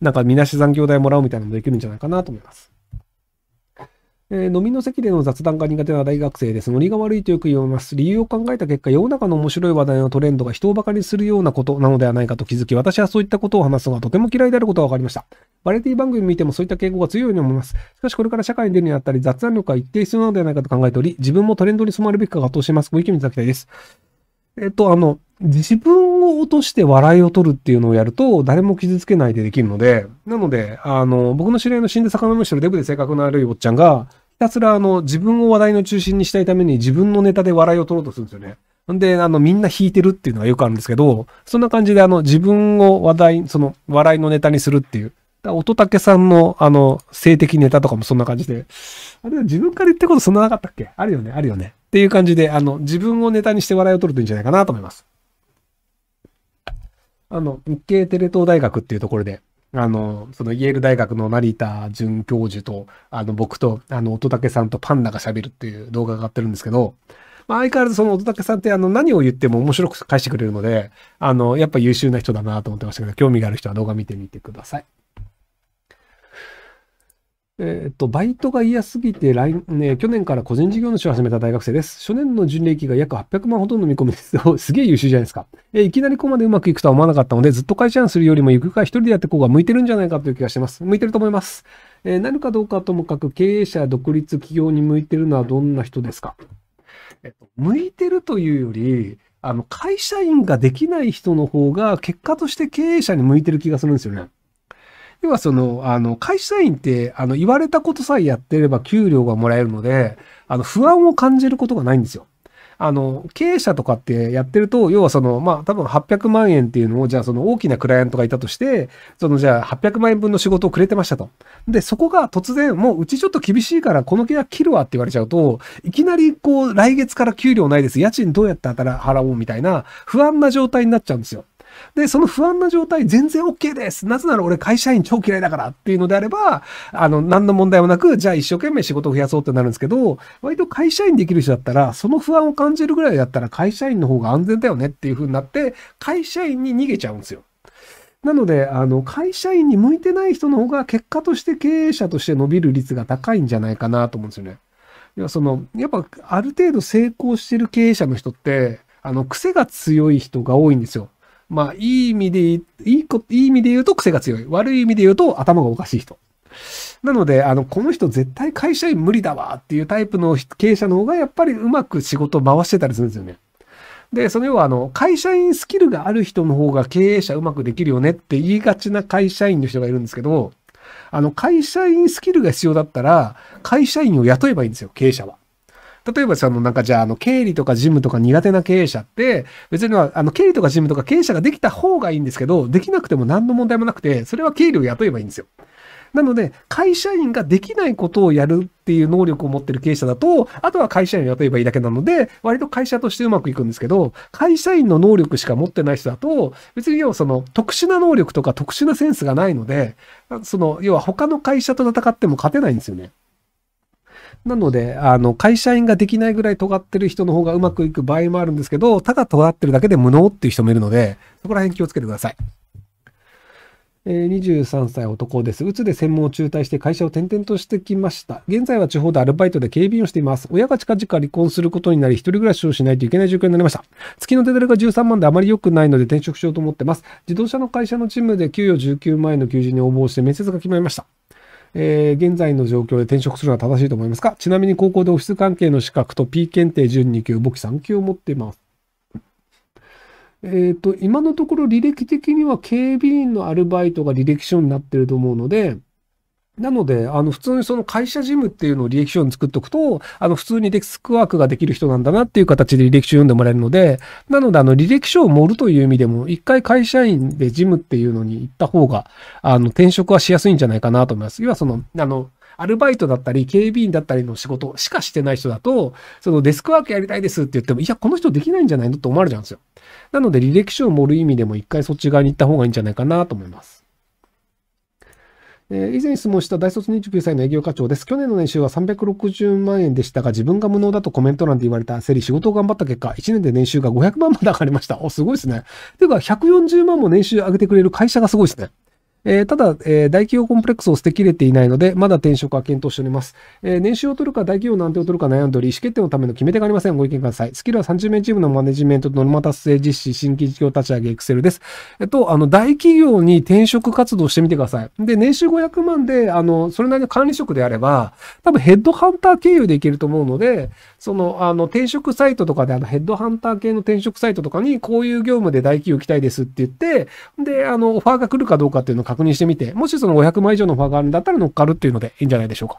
なんかみなし残業代もらうみたいなのもできるんじゃないかなと思います。えー、飲みの席での雑談が苦手な大学生です。ノリが悪いとよく言われます。理由を考えた結果、世の中の面白い話題のトレンドが人を馬鹿にするようなことなのではないかと気づき、私はそういったことを話すのがとても嫌いであることが分かりました。バラエティ番組見てもそういった傾向が強いように思います。しかしこれから社会に出るにあったり、雑談力が一定必要なのではないかと考えており、自分もトレンドに染まるべきかが圧倒します。ご意見いただきたいです。えっと、あの、自分を落として笑いを取るっていうのをやると、誰も傷つけないでできるので、なので、あの、僕の知り合いの死んで坂虫のデブで性格の悪いおっちゃんが、ひたすらあの、自分を話題の中心にしたいために自分のネタで笑いを取ろうとするんですよね。んで、あの、みんな弾いてるっていうのがよくあるんですけど、そんな感じであの、自分を話題、その、笑いのネタにするっていう。だ音竹さんの、あの、性的ネタとかもそんな感じで、あれは自分から言ったことそんななかったっけあるよね、あるよね。っていう感じで、あの、自分をネタにして笑いを取るといいんじゃないかなと思います。あの、日系テレ東大学っていうところで、あの、そのイェール大学の成田准教授と、あの、僕と、あの、乙武さんとパンダが喋るっていう動画が上がってるんですけど、まあ、相変わらずその乙武さんってあの、何を言っても面白く返してくれるので、あの、やっぱ優秀な人だなと思ってましたけど、興味がある人は動画見てみてください。えっ、と、バイトが嫌すぎて来、ね、去年から個人事業主を始めた大学生です。初年の純利益が約800万ほどの見込みです。すげえ優秀じゃないですか。えー、いきなりここまでうまくいくとは思わなかったので、ずっと会社員するよりも、ゆくか一人でやってこうが向いてるんじゃないかという気がしてます。向いてると思います。えー、なるかどうかともかく、経営者や独立企業に向いてるのはどんな人ですかえっと、向いてるというより、あの、会社員ができない人の方が、結果として経営者に向いてる気がするんですよね。要はその、あの、会社員って、あの、言われたことさえやってれば給料がもらえるので、あの、不安を感じることがないんですよ。あの、経営者とかってやってると、要はその、まあ、多分800万円っていうのを、じゃあその大きなクライアントがいたとして、そのじゃあ800万円分の仕事をくれてましたと。で、そこが突然、もううちちょっと厳しいからこの契約切るわって言われちゃうと、いきなりこう、来月から給料ないです。家賃どうやって払おうみたいな不安な状態になっちゃうんですよ。で、その不安な状態全然 OK です。なぜなら俺会社員超嫌いだからっていうのであれば、あの、何の問題もなく、じゃあ一生懸命仕事を増やそうってなるんですけど、割と会社員できる人だったら、その不安を感じるぐらいだったら会社員の方が安全だよねっていう風になって、会社員に逃げちゃうんですよ。なので、あの、会社員に向いてない人の方が結果として経営者として伸びる率が高いんじゃないかなと思うんですよね。要はその、やっぱある程度成功してる経営者の人って、あの、癖が強い人が多いんですよ。まあ、いい意味で、いいこ、いい意味で言うと癖が強い。悪い意味で言うと頭がおかしい人。なので、あの、この人絶対会社員無理だわっていうタイプの経営者の方がやっぱりうまく仕事回してたりするんですよね。で、その要はあの、会社員スキルがある人の方が経営者うまくできるよねって言いがちな会社員の人がいるんですけど、あの、会社員スキルが必要だったら、会社員を雇えばいいんですよ、経営者は。例えばそのなんかじゃあ、あの、経理とか事務とか苦手な経営者って、別には、あの、経理とか事務とか経営者ができた方がいいんですけど、できなくても何の問題もなくて、それは経理を雇えばいいんですよ。なので、会社員ができないことをやるっていう能力を持ってる経営者だと、あとは会社員を雇えばいいだけなので、割と会社としてうまくいくんですけど、会社員の能力しか持ってない人だと、別に要はその特殊な能力とか特殊なセンスがないので、その、要は他の会社と戦っても勝てないんですよね。なので、あの、会社員ができないぐらい尖ってる人の方がうまくいく場合もあるんですけど、ただ尖ってるだけで無能っていう人もいるので、そこら辺気をつけてください。えー、23歳男です。うつで専門を中退して会社を転々としてきました。現在は地方でアルバイトで警備員をしています。親が近々離婚することになり、一人暮らしをしないといけない状況になりました。月の手取りが13万であまり良くないので転職しようと思ってます。自動車の会社のチームで給与19万円の求人に応募して面接が決まりました。えー、現在の状況で転職するのは正しいと思いますかちなみに高校でオフィス関係の資格と P 検定準2級、簿記3級を持っています。えっ、ー、と、今のところ履歴的には警備員のアルバイトが履歴書になってると思うので、なので、あの、普通にその会社事務っていうのを履歴書に作っとくと、あの、普通にデスクワークができる人なんだなっていう形で履歴書読んでもらえるので、なので、あの、履歴書を盛るという意味でも、一回会社員で事務っていうのに行った方が、あの、転職はしやすいんじゃないかなと思います。要はその、あの、アルバイトだったり、警備員だったりの仕事しかしてない人だと、そのデスクワークやりたいですって言っても、いや、この人できないんじゃないのって思われちゃうんですよ。なので、履歴書を盛る意味でも一回そっち側に行った方がいいんじゃないかなと思います。え以前質問した大卒29歳の営業課長です。去年の年収は360万円でしたが、自分が無能だとコメント欄で言われたセリ仕事を頑張った結果、1年で年収が500万まで上がりました。お、すごいですね。ていうか、140万も年収上げてくれる会社がすごいですね。えー、ただ、えー、大企業コンプレックスを捨てきれていないので、まだ転職は検討しております。えー、年収を取るか大企業の安定を取るか悩んでおり、意思決定のための決め手がありません。ご意見ください。スキルは30名チームのマネジメント、ノルマ達成実施、新規事業立ち上げ、エクセルです。えっと、あの、大企業に転職活動してみてください。で、年収500万で、あの、それなりの管理職であれば、多分ヘッドハンター経由でいけると思うので、その、あの、転職サイトとかで、あの、ヘッドハンター系の転職サイトとかに、こういう業務で大企業行きたいですって言って、で、あの、オファーが来るかどうかっていうのを確認してみて、もしその500枚以上のファがあるんだったら乗っかるっていうのでいいんじゃないでしょうか。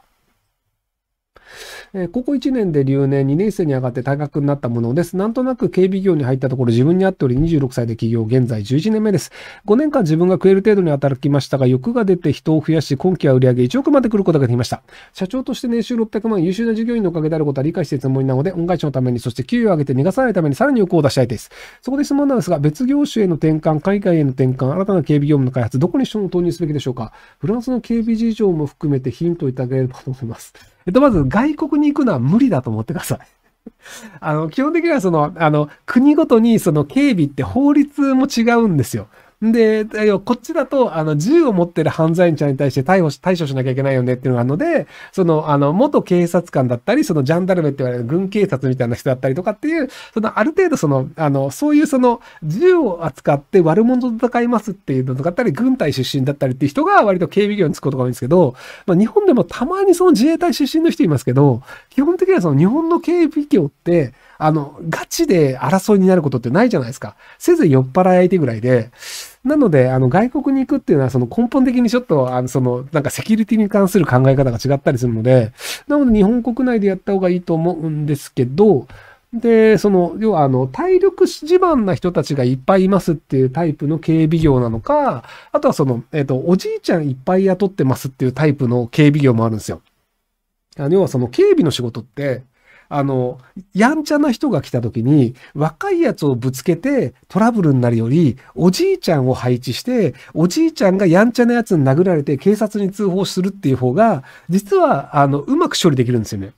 えー、高1年で留年、2年生に上がって退学になったものです。なんとなく警備業に入ったところ自分に合っており26歳で起業、現在11年目です。5年間自分が食える程度に働きましたが、欲が出て人を増やし、今期は売上1億まで来ることができました。社長として年収600万優秀な従業員のおかげであることは理解しているつもりなので、恩返しのために、そして給与を上げて逃がさないためにさらに欲を出したいです。そこで質問なんですが、別業種への転換、海外への転換、新たな警備業務の開発、どこに資本を投入すべきでしょうかフランスの警備事情も含めてヒントをいただければと思います。えっと、まず外国に行くのは無理だと思ってください。あの、基本的にはその、あの、国ごとにその警備って法律も違うんですよ。で、こっちだと、あの、銃を持ってる犯罪者に対して逮捕し、対処しなきゃいけないよねっていうのがあるので、その、あの、元警察官だったり、その、ジャンダルメって言われる軍警察みたいな人だったりとかっていう、その、ある程度その、あの、そういうその、銃を扱って悪者と戦いますっていうのとかったり、軍隊出身だったりっていう人が割と警備業に就くことが多いんですけど、まあ、日本でもたまにその自衛隊出身の人いますけど、基本的にはその、日本の警備業って、あの、ガチで争いになることってないじゃないですか。せず酔っ払い相手ぐらいで、なので、あの、外国に行くっていうのは、その根本的にちょっと、あの、その、なんかセキュリティに関する考え方が違ったりするので、なので日本国内でやった方がいいと思うんですけど、で、その、要はあの、体力自慢な人たちがいっぱいいますっていうタイプの警備業なのか、あとはその、えっ、と、おじいちゃんいっぱい雇ってますっていうタイプの警備業もあるんですよ。要はその警備の仕事って、あの、やんちゃな人が来た時に、若いやつをぶつけてトラブルになるより、おじいちゃんを配置して、おじいちゃんがやんちゃなやつに殴られて警察に通報するっていう方が、実は、あの、うまく処理できるんですよね。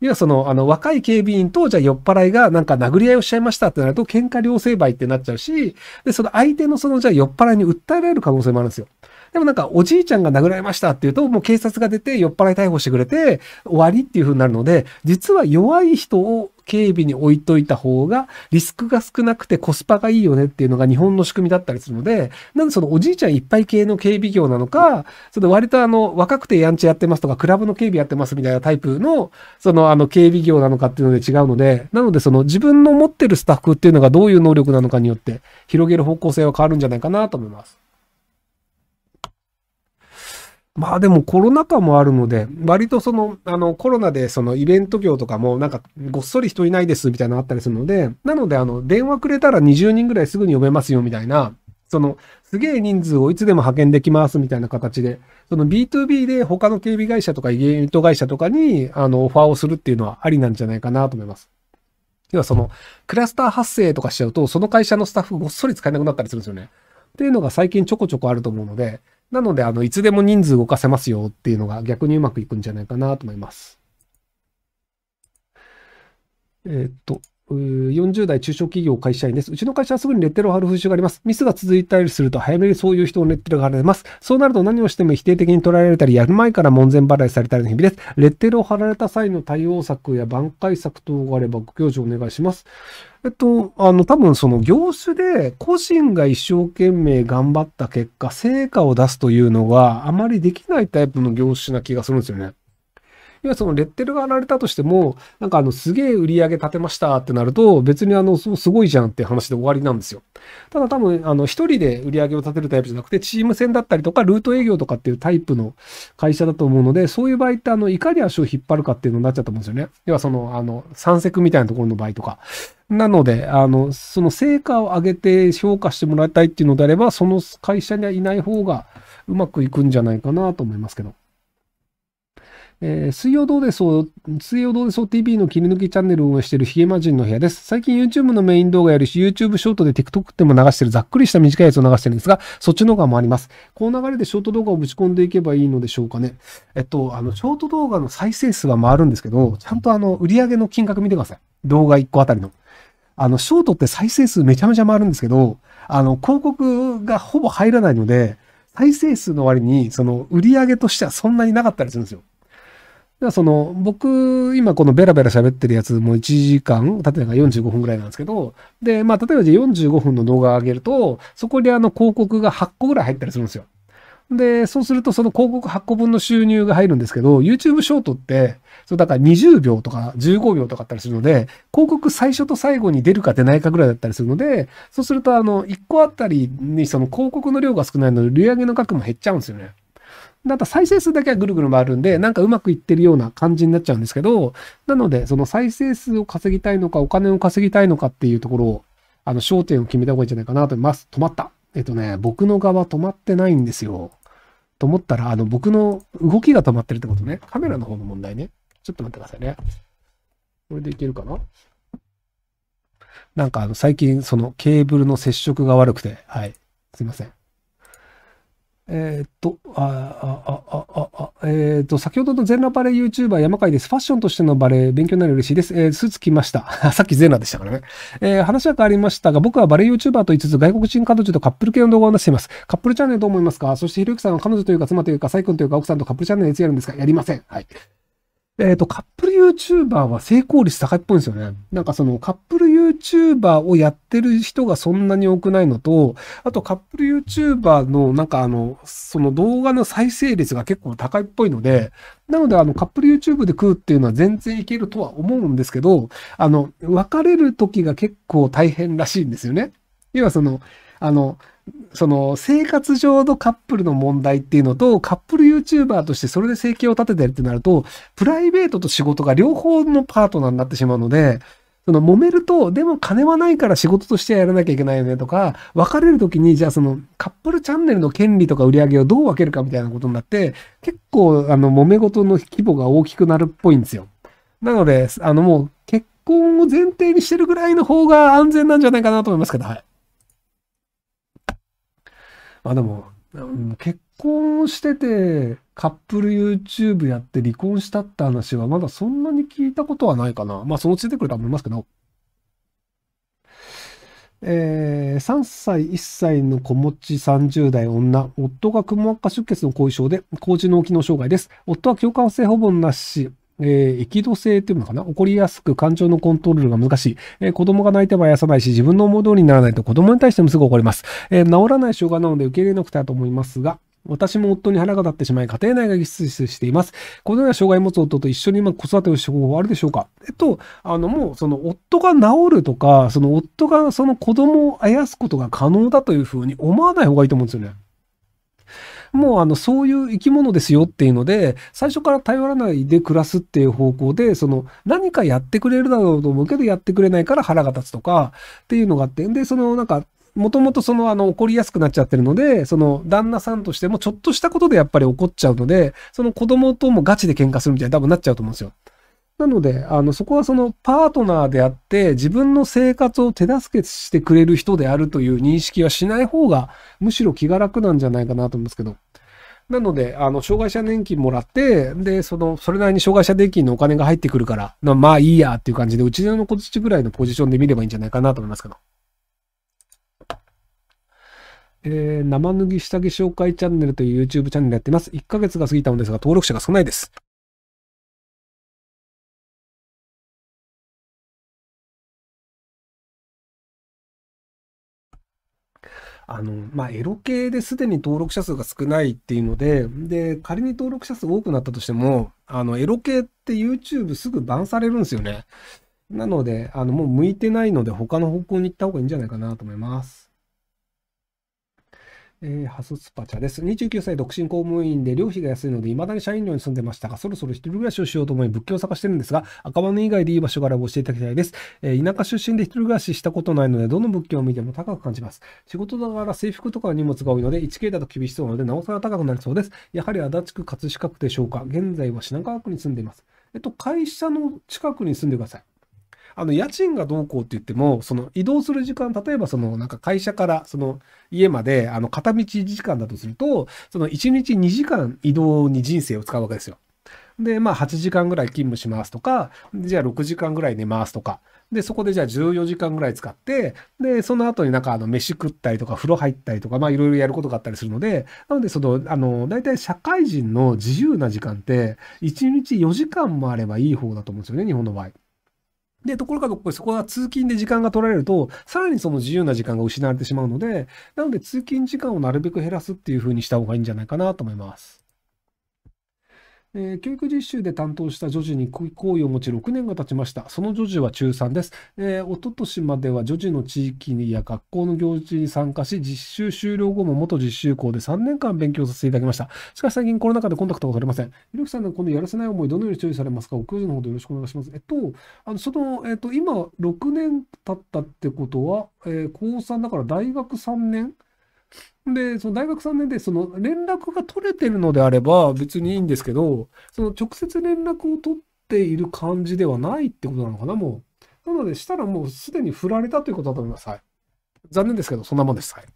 要はその、あの、若い警備員と、じゃあ酔っ払いがなんか殴り合いをしちゃいましたってなると、喧嘩両成敗ってなっちゃうし、で、その相手のその、じゃあ酔っ払いに訴えられる可能性もあるんですよ。でもなんか、おじいちゃんが殴られましたっていうと、もう警察が出て酔っ払い逮捕してくれて、終わりっていう風になるので、実は弱い人を警備に置いといた方がリスクが少なくてコスパがいいよねっていうのが日本の仕組みだったりするので、なんでそのおじいちゃんいっぱい系の警備業なのか、その割とあの若くてやんちゃやってますとかクラブの警備やってますみたいなタイプの、そのあの警備業なのかっていうので違うので、なのでその自分の持ってるスタッフっていうのがどういう能力なのかによって広げる方向性は変わるんじゃないかなと思います。まあでもコロナ禍もあるので、割とその、あの、コロナでそのイベント業とかもなんかごっそり人いないですみたいなのあったりするので、なのであの、電話くれたら20人ぐらいすぐに呼べますよみたいな、その、すげえ人数をいつでも派遣できますみたいな形で、その B2B で他の警備会社とかイベント会社とかに、あの、オファーをするっていうのはありなんじゃないかなと思います。要はその、クラスター発生とかしちゃうと、その会社のスタッフごっそり使えなくなったりするんですよね。っていうのが最近ちょこちょこあると思うので、なので、あの、いつでも人数動かせますよっていうのが逆にうまくいくんじゃないかなと思います。えっ、と、40代中小企業会社員です。うちの会社はすぐにレッテルを貼る風習があります。ミスが続いたりすると早めにそういう人をレッテルが貼られます。そうなると何をしても否定的に捉えられたり、やる前から門前払いされたりの日々です。レッテルを貼られた際の対応策や挽回策等があればご教授お願いします。えっと、あの、多分その業種で個人が一生懸命頑張った結果、成果を出すというのはあまりできないタイプの業種な気がするんですよね。要はそのレッテルが貼られたとしても、なんかあの、すげえ売り上げ立てましたってなると、別にあの、すごいじゃんって話で終わりなんですよ。ただ多分、あの、一人で売り上げを立てるタイプじゃなくて、チーム戦だったりとか、ルート営業とかっていうタイプの会社だと思うので、そういう場合って、あの、いかに足を引っ張るかっていうのになっちゃったと思うんですよね。要はその、あの、三石みたいなところの場合とか。なので、あの、その成果を上げて評価してもらいたいっていうのであれば、その会社にはいない方がうまくいくんじゃないかなと思いますけど。えー、水曜どうでそう、水曜どうでそう TV の切り抜きチャンネルを運営しているヒゲマジンの部屋です。最近 YouTube のメイン動画やるし、YouTube ショートで TikTok でも流してるざっくりした短いやつを流してるんですが、そっちの方がもあります。この流れでショート動画をぶち込んでいけばいいのでしょうかね。えっと、あの、ショート動画の再生数は回るんですけど、ちゃんとあの、売上の金額見てください。動画1個あたりの。あの、ショートって再生数めちゃめちゃ回るんですけど、あの、広告がほぼ入らないので、再生数の割に、その、売り上げとしてはそんなになかったりするんですよ。その、僕、今このベラベラ喋ってるやつも1時間、縦長45分ぐらいなんですけど、で、まあ、例えばじゃ45分の動画を上げると、そこにあの広告が8個ぐらい入ったりするんですよ。で、そうするとその広告8個分の収入が入るんですけど、YouTube ショートって、そうだから20秒とか15秒とかあったりするので、広告最初と最後に出るか出ないかぐらいだったりするので、そうするとあの、1個あたりにその広告の量が少ないので、売上の額も減っちゃうんですよね。なんか再生数だけはぐるぐる回るんで、なんかうまくいってるような感じになっちゃうんですけど、なので、その再生数を稼ぎたいのか、お金を稼ぎたいのかっていうところを、あの、焦点を決めた方がいいんじゃないかなと思います。止まった。えっとね、僕の側止まってないんですよ。と思ったら、あの、僕の動きが止まってるってことね。カメラの方の問題ね。ちょっと待ってくださいね。これでいけるかななんか、あの、最近、そのケーブルの接触が悪くて、はい。すいません。えー、っと、あ、あ、あ、あ、あ、えー、っと、先ほどの全裸バレー YouTuber 山海です。ファッションとしてのバレー勉強になる嬉しいです。えー、スーツ着ました。さっき全裸でしたからね。えー、話は変わりましたが、僕はバレー YouTuber と言いつつ外国人彼女とカップル系の動画を出しています。カップルチャンネルどう思いますかそしてひろゆきさんは彼女というか妻というかサイ君というか奥さんとカップルチャンネルいつやるんですかやりません。はい。えっ、ー、と、カップル YouTuber は成功率高いっぽいんですよね。なんかそのカップル YouTuber をやってる人がそんなに多くないのと、あとカップル YouTuber のなんかあの、その動画の再生率が結構高いっぽいので、なのであのカップル YouTube で食うっていうのは全然いけるとは思うんですけど、あの、別れる時が結構大変らしいんですよね。要はその、あの、その生活上のカップルの問題っていうのと、カップル YouTuber としてそれで生計を立ててるってなると、プライベートと仕事が両方のパートナーになってしまうので、その揉めると、でも金はないから仕事としてやらなきゃいけないよねとか、別れる時に、じゃあそのカップルチャンネルの権利とか売り上げをどう分けるかみたいなことになって、結構あの揉め事の規模が大きくなるっぽいんですよ。なので、あのもう結婚を前提にしてるぐらいの方が安全なんじゃないかなと思いますけど、はい。まあでも、うん、結婚しててカップル YouTube やって離婚したって話はまだそんなに聞いたことはないかな。まあそのうち出てくると思いますけど。えー、3歳、1歳の子持ち30代女。夫がくも膜下出血の後遺症で、高知脳機能障害です。夫は共感性保母なし。えー、易度性っていうのかな起こりやすく感情のコントロールが難しい。えー、子供が泣いても癒さないし、自分の思う通りにならないと子供に対してもすぐ怒ります。えー、治らない障害なので受け入れなくてはと思いますが、私も夫に腹が立ってしまい、家庭内がギスギスしています。このような障害を持つ夫と一緒に今子育てをした方法はあるでしょうかえっと、あの、もう、その、夫が治るとか、その、夫がその子供をあやすことが可能だというふうに思わない方がいいと思うんですよね。もうあの、そういう生き物ですよっていうので、最初から頼らないで暮らすっていう方向で、その、何かやってくれるだろうと思うけど、やってくれないから腹が立つとか、っていうのがあって、で、その、なんか、もともとそのあの怒りやすくなっちゃってるので、その旦那さんとしてもちょっとしたことでやっぱり怒っちゃうので、その子供ともガチで喧嘩するみたいに多分なっちゃうと思うんですよ。なので、あの、そこはそのパートナーであって、自分の生活を手助けしてくれる人であるという認識はしない方が、むしろ気が楽なんじゃないかなと思うんですけど。なので、あの、障害者年金もらって、で、その、それなりに障害者年金のお金が入ってくるから、まあいいやっていう感じで、うちの子土ちぐらいのポジションで見ればいいんじゃないかなと思いますけど。えー、生脱ぎ下着紹介チャンネルという YouTube チャンネルやってます。1ヶ月が過ぎたのですが、登録者が少ないです。あの、まあ、エロ系ですでに登録者数が少ないっていうので、で、仮に登録者数多くなったとしても、あの、エロ系って YouTube すぐバンされるんですよね。なので、あの、もう向いてないので、他の方向に行った方がいいんじゃないかなと思います。えー、ハススパチャです。29歳独身公務員で、寮費が安いので、未だに社員寮に住んでましたが、そろそろ一人暮らしをしようと思い、物件を探してるんですが、赤羽以外でいい場所から教えていただきたいです。えー、田舎出身で一人暮らししたことないので、どの物件を見ても高く感じます。仕事だから制服とか荷物が多いので、1K だと厳しそうなので、なおさら高くなりそうです。やはり足立区葛飾区でしょうか。現在は品川区に住んでいます。えっと、会社の近くに住んでください。あの、家賃がどうこうって言っても、その移動する時間、例えばそのなんか会社からその家まで、あの、片道1時間だとすると、その1日2時間移動に人生を使うわけですよ。で、まあ8時間ぐらい勤務しますとか、じゃあ6時間ぐらい寝ますとか、で、そこでじゃあ14時間ぐらい使って、で、その後になんかあの飯食ったりとか風呂入ったりとか、まあいろいろやることがあったりするので、なのでその、あの、大体社会人の自由な時間って、1日4時間もあればいい方だと思うんですよね、日本の場合。で、ところがどっこそこが通勤で時間が取られると、さらにその自由な時間が失われてしまうので、なので通勤時間をなるべく減らすっていう風にした方がいいんじゃないかなと思います。えー、教育実習で担当した女児に好意を持ち6年が経ちました。その女児は中3です。えー、一昨年までは女児の地域にや学校の行事に参加し、実習終了後も元実習校で3年間勉強させていただきました。しかし最近コロナ禍でコンタクトが取れません。ひろきさんのこのやらせない思い、どのように注意されますかお教授の方でよろしくお願いします。えっと、あの、その、えっと、今、6年経ったってことは、えー、高3だから大学3年で、その大学3年で、その連絡が取れてるのであれば別にいいんですけど、その直接連絡を取っている感じではないってことなのかな、もう。なので、したらもうすでに振られたということだと思います。はい。残念ですけど、そんなもんです。はい。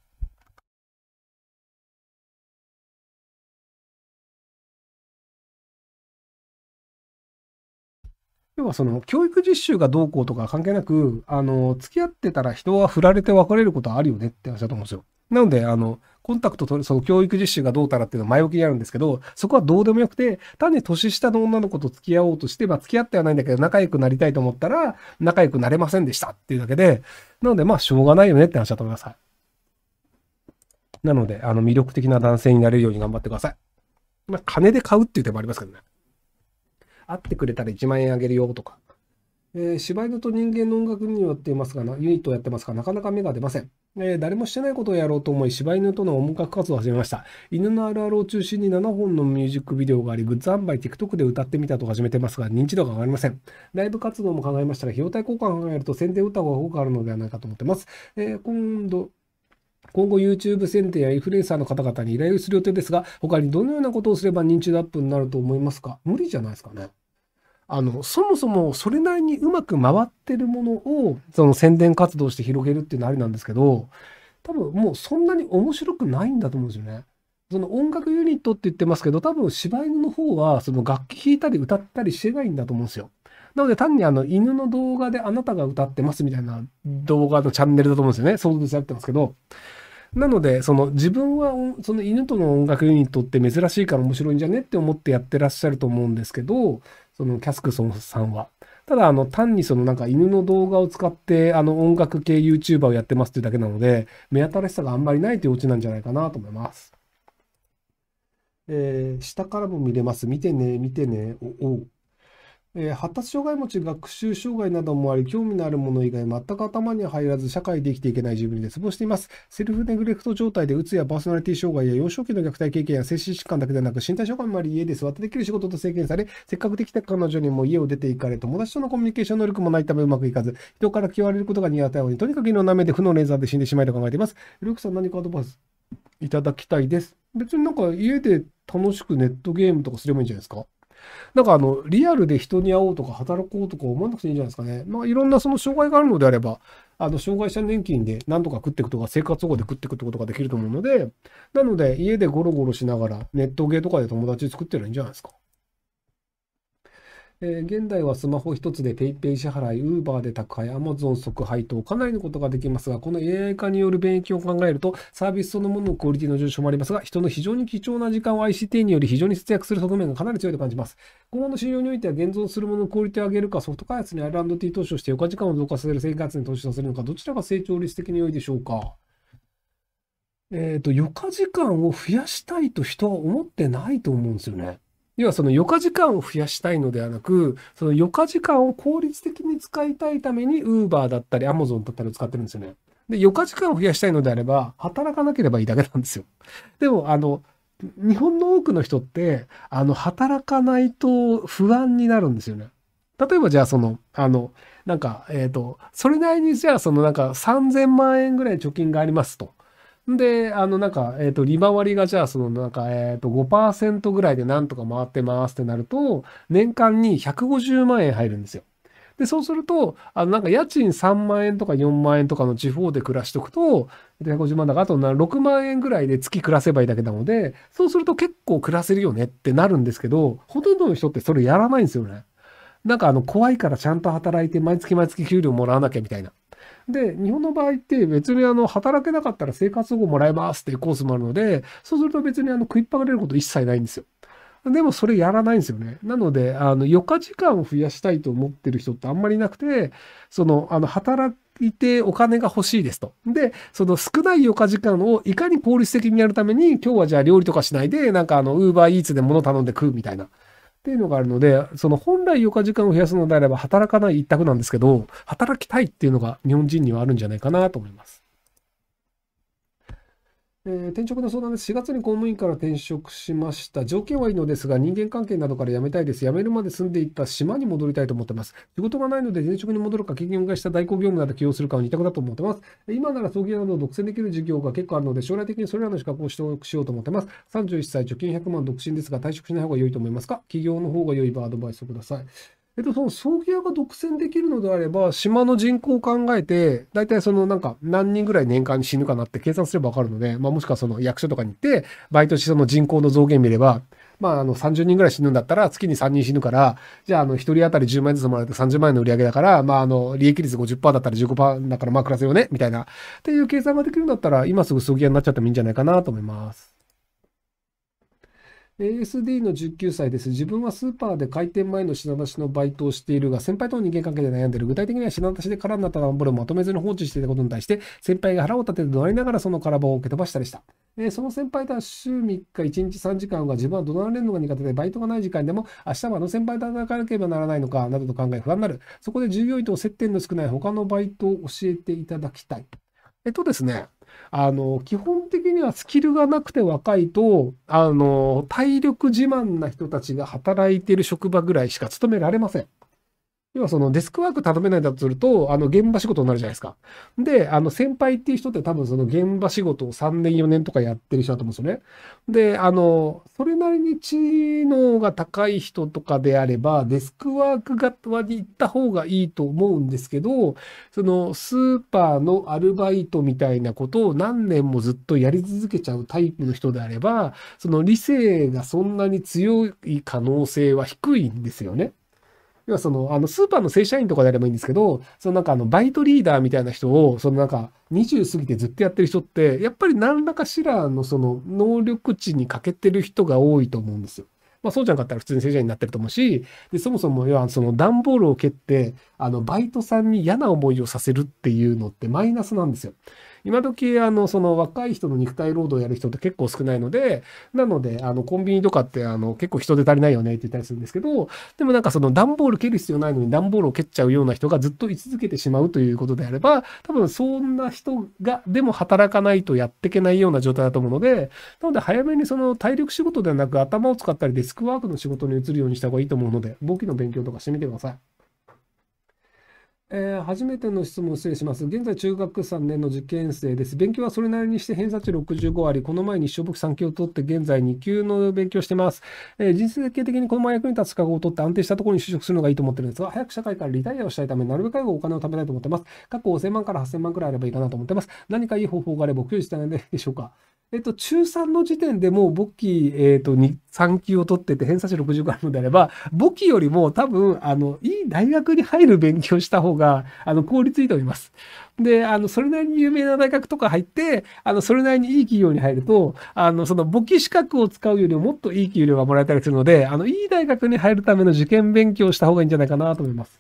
要はその教育実習がどうこうとか関係なく、あの、付き合ってたら人は振られて別れることはあるよねって話だと思うんですよ。なので、あの、コンタクト取る、その教育実習がどうたらっていうのは前置きにあるんですけど、そこはどうでもよくて、単に年下の女の子と付き合おうとして、まあ付き合ってはないんだけど、仲良くなりたいと思ったら、仲良くなれませんでしたっていうだけで、なのでまあしょうがないよねって話だと思います。なので、あの魅力的な男性になれるように頑張ってください。まあ金で買うっていう手もありますけどね。会ってくれたら1万円あげるよとか、えー、柴犬と人間の音楽によっていますがユニットをやってますが、なかなか芽が出ません。えー、誰もしてないことをやろうと思い、柴犬との音楽活動を始めました。犬のあるあるを中心に7本のミュージックビデオがあり、グッズ販売、TikTok で歌ってみたと始めてますが、認知度が上がりません。ライブ活動も考えましたが、費用対効果を考えると宣伝歌方が多くあるのではないかと思ってます。えー、今度、今後 YouTube 選定やインフルエンサーの方々に依頼をする予定ですが、他にどのようなことをすれば認知度アップになると思いますか無理じゃないですかね。あの、そもそもそれなりにうまく回ってるものを、その宣伝活動して広げるっていうのはありなんですけど、多分もうそんなに面白くないんだと思うんですよね。その音楽ユニットって言ってますけど、多分柴犬の方はその楽器弾いたり歌ったりしてないんだと思うんですよ。なので単にあの犬の動画であなたが歌ってますみたいな動画のチャンネルだと思うんですよね。想像してやってますけど。なので、その自分はその犬との音楽ユニットって珍しいから面白いんじゃねって思ってやってらっしゃると思うんですけど、そのキャスクソンさんは。ただ、あの、単にそのなんか犬の動画を使って、あの、音楽系 YouTuber をやってますっていうだけなので、目新しさがあんまりないというオチなんじゃないかなと思います。えー、下からも見れます。見てね、見てね、お、おう。え発達障害持ち、学習障害などもあり、興味のあるもの以外全く頭に入らず、社会で生きていけない自分に絶望しています。セルフネグレクト状態で、うつやパーソナリティ障害や幼少期の虐待経験や精神疾患だけでなく、身体障害もあり、家で座ってできる仕事と制限され、せっかくできた彼女にも家を出て行かれ、友達とのコミュニケーション能力もないためうまくいかず、人から嫌われることが苦手なうに、とにかく色んな目で負のレーザーで死んでしまいと考えています。ルークさん何かアドバイスいただきたいです。別になんか家で楽しくネットゲームとかすればいいんじゃないですかなんかあの、リアルで人に会おうとか働こうとか思わなくていいんじゃないですかね。まあ、いろんなその障害があるのであれば、あの、障害者年金で何とか食っていくとか、生活保護で食っていくってことができると思うので、なので、家でゴロゴロしながら、ネットゲーとかで友達作ってるんじゃないですか。えー、現代はスマホ1つで PayPay 支払い、Uber で宅配、Amazon 即配当、かなりのことができますが、この AI 化による便益を考えると、サービスそのもののクオリティの上昇もありますが、人の非常に貴重な時間を ICT により非常に節約する側面がかなり強いと感じます。今後の信用においては、現存するもののクオリティを上げるか、ソフト開発にアイ R&T 投資をして、余暇時間を増加させる生活に投資させるのか、どちらが成長率的に良いでしょうか。えっ、ー、と、余暇時間を増やしたいと人は思ってないと思うんですよね。要はその余暇時間を増やしたいのではなく、その余暇時間を効率的に使いたいために、ウーバーだったり、アマゾンだったりを使ってるんですよね。で、余暇時間を増やしたいのであれば、働かなければいいだけなんですよ。でも、あの、日本の多くの人って、あの、働かないと不安になるんですよね。例えばじゃあその、あの、なんか、えっ、ー、と、それなりにじゃあそのなんか3000万円ぐらい貯金がありますと。で、あの、なんか、えっ、ー、と、利回りが、じゃあ、その、なんか、えっ、ー、と、5%ぐらいでなんとか回ってますってなると、年間に150万円入るんですよ。で、そうすると、あの、なんか、家賃3万円とか4万円とかの地方で暮らしとくと、150万だから、あと6万円ぐらいで月暮らせばいいだけなので、そうすると結構暮らせるよねってなるんですけど、ほとんどの人ってそれやらないんですよね。なんか、あの、怖いからちゃんと働いて、毎月毎月給料もらわなきゃみたいな。で、日本の場合って別にあの、働けなかったら生活保護もらえますっていうコースもあるので、そうすると別にあの、食いっぱがれること一切ないんですよ。でもそれやらないんですよね。なので、あの、余暇時間を増やしたいと思ってる人ってあんまりいなくて、その、あの、働いてお金が欲しいですと。で、その少ない余暇時間をいかに効率的にやるために、今日はじゃあ料理とかしないで、なんかあの、ウーバーイーツで物頼んで食うみたいな。っていうのがあるので、その本来余暇時間を増やすのであれば働かない一択なんですけど、働きたいっていうのが日本人にはあるんじゃないかなと思います。えー、転職の相談です。4月に公務員から転職しました。条件はいいのですが、人間関係などから辞めたいです。辞めるまで住んでいた島に戻りたいと思ってます。仕事がないので転職に戻るか、経験をした代行業務など起用するかは二択だと思ってます。今なら葬儀などを独占できる事業が結構あるので、将来的にそれらの資格を取得しようと思ってます。31歳、貯金100万独身ですが、退職しない方が良いと思いますか企業の方が良い場合アドバイスをください。えっと、その葬儀屋が独占できるのであれば、島の人口を考えて、大体そのなんか何人ぐらい年間に死ぬかなって計算すればわかるので、まあもしくはその役所とかに行って、毎年その人口の増減見れば、まああの30人ぐらい死ぬんだったら月に3人死ぬから、じゃああの1人当たり10万円ずつもらえると30万円の売り上げだから、まああの利益率50%だったら15%だからまあ暮らせよね、みたいな。っていう計算ができるんだったら、今すぐ葬儀屋になっちゃってもいいんじゃないかなと思います。ASD の19歳です。自分はスーパーで開店前の品出しのバイトをしているが、先輩との人間関係で悩んでいる。具体的には品出しで空になった段ボールをまとめずに放置していたことに対して、先輩が腹を立てて怒鳴りながらその空棒を蹴飛ばしたりした。えー、その先輩とは週3日1日3時間は自分は怒鳴られるのが苦手で、バイトがない時間でも、明日はあの先輩と働かなければならないのか、などと考え不安になる。そこで従業員と接点の少ない他のバイトを教えていただきたい。えっとですね、あの、基本的にはスキルがなくて若いと、あの、体力自慢な人たちが働いてる職場ぐらいしか勤められません。要はそのデスクワーク頼めないだとすると、あの現場仕事になるじゃないですか。で、あの先輩っていう人って多分その現場仕事を3年4年とかやってる人だと思うんですよね。で、あの、それなりに知能が高い人とかであれば、デスクワーク側に行った方がいいと思うんですけど、そのスーパーのアルバイトみたいなことを何年もずっとやり続けちゃうタイプの人であれば、その理性がそんなに強い可能性は低いんですよね。要はその、あの、スーパーの正社員とかであればいいんですけど、そのなんかあの、バイトリーダーみたいな人を、そのなんか、20過ぎてずっとやってる人って、やっぱり何らかしらのその、能力値に欠けてる人が多いと思うんですよ。まあそうじゃなかったら普通に正社員になってると思うし、で、そもそも要はその段ボールを蹴って、あの、バイトさんに嫌な思いをさせるっていうのってマイナスなんですよ。今時、あの、その若い人の肉体労働をやる人って結構少ないので、なので、あの、コンビニとかって、あの、結構人手足りないよねって言ったりするんですけど、でもなんかその段ボール蹴る必要ないのに段ボールを蹴っちゃうような人がずっと居続けてしまうということであれば、多分そんな人が、でも働かないとやっていけないような状態だと思うので、なので早めにその体力仕事ではなく頭を使ったりデスクワークの仕事に移るようにした方がいいと思うので、簿記の勉強とかしてみてください。えー、初めての質問失礼します。現在中学3年の受験生です。勉強はそれなりにして偏差値65あり、この前に一生僕3級を取って現在2級の勉強してます。えー、人生的にこのまま役に立つ科学を取って安定したところに就職するのがいいと思ってるんですが、早く社会からリタイアをしたいため、なるべく早くお金を貯めたいと思ってます。過去5000万から8000万くらいあればいいかなと思ってます。何かいい方法があれば、お給与してなんでしょうか。えっと、中3の時点でもう簿記、えっと、3級を取ってて偏差値60があるのであれば、簿記よりも多分、あの、いい大学に入る勉強した方が、あの、効率いいと思います。で、あの、それなりに有名な大学とか入って、あの、それなりにいい企業に入ると、あの、その簿記資格を使うよりももっといい給料がもらえたりするので、あの、いい大学に入るための受験勉強をした方がいいんじゃないかなと思います。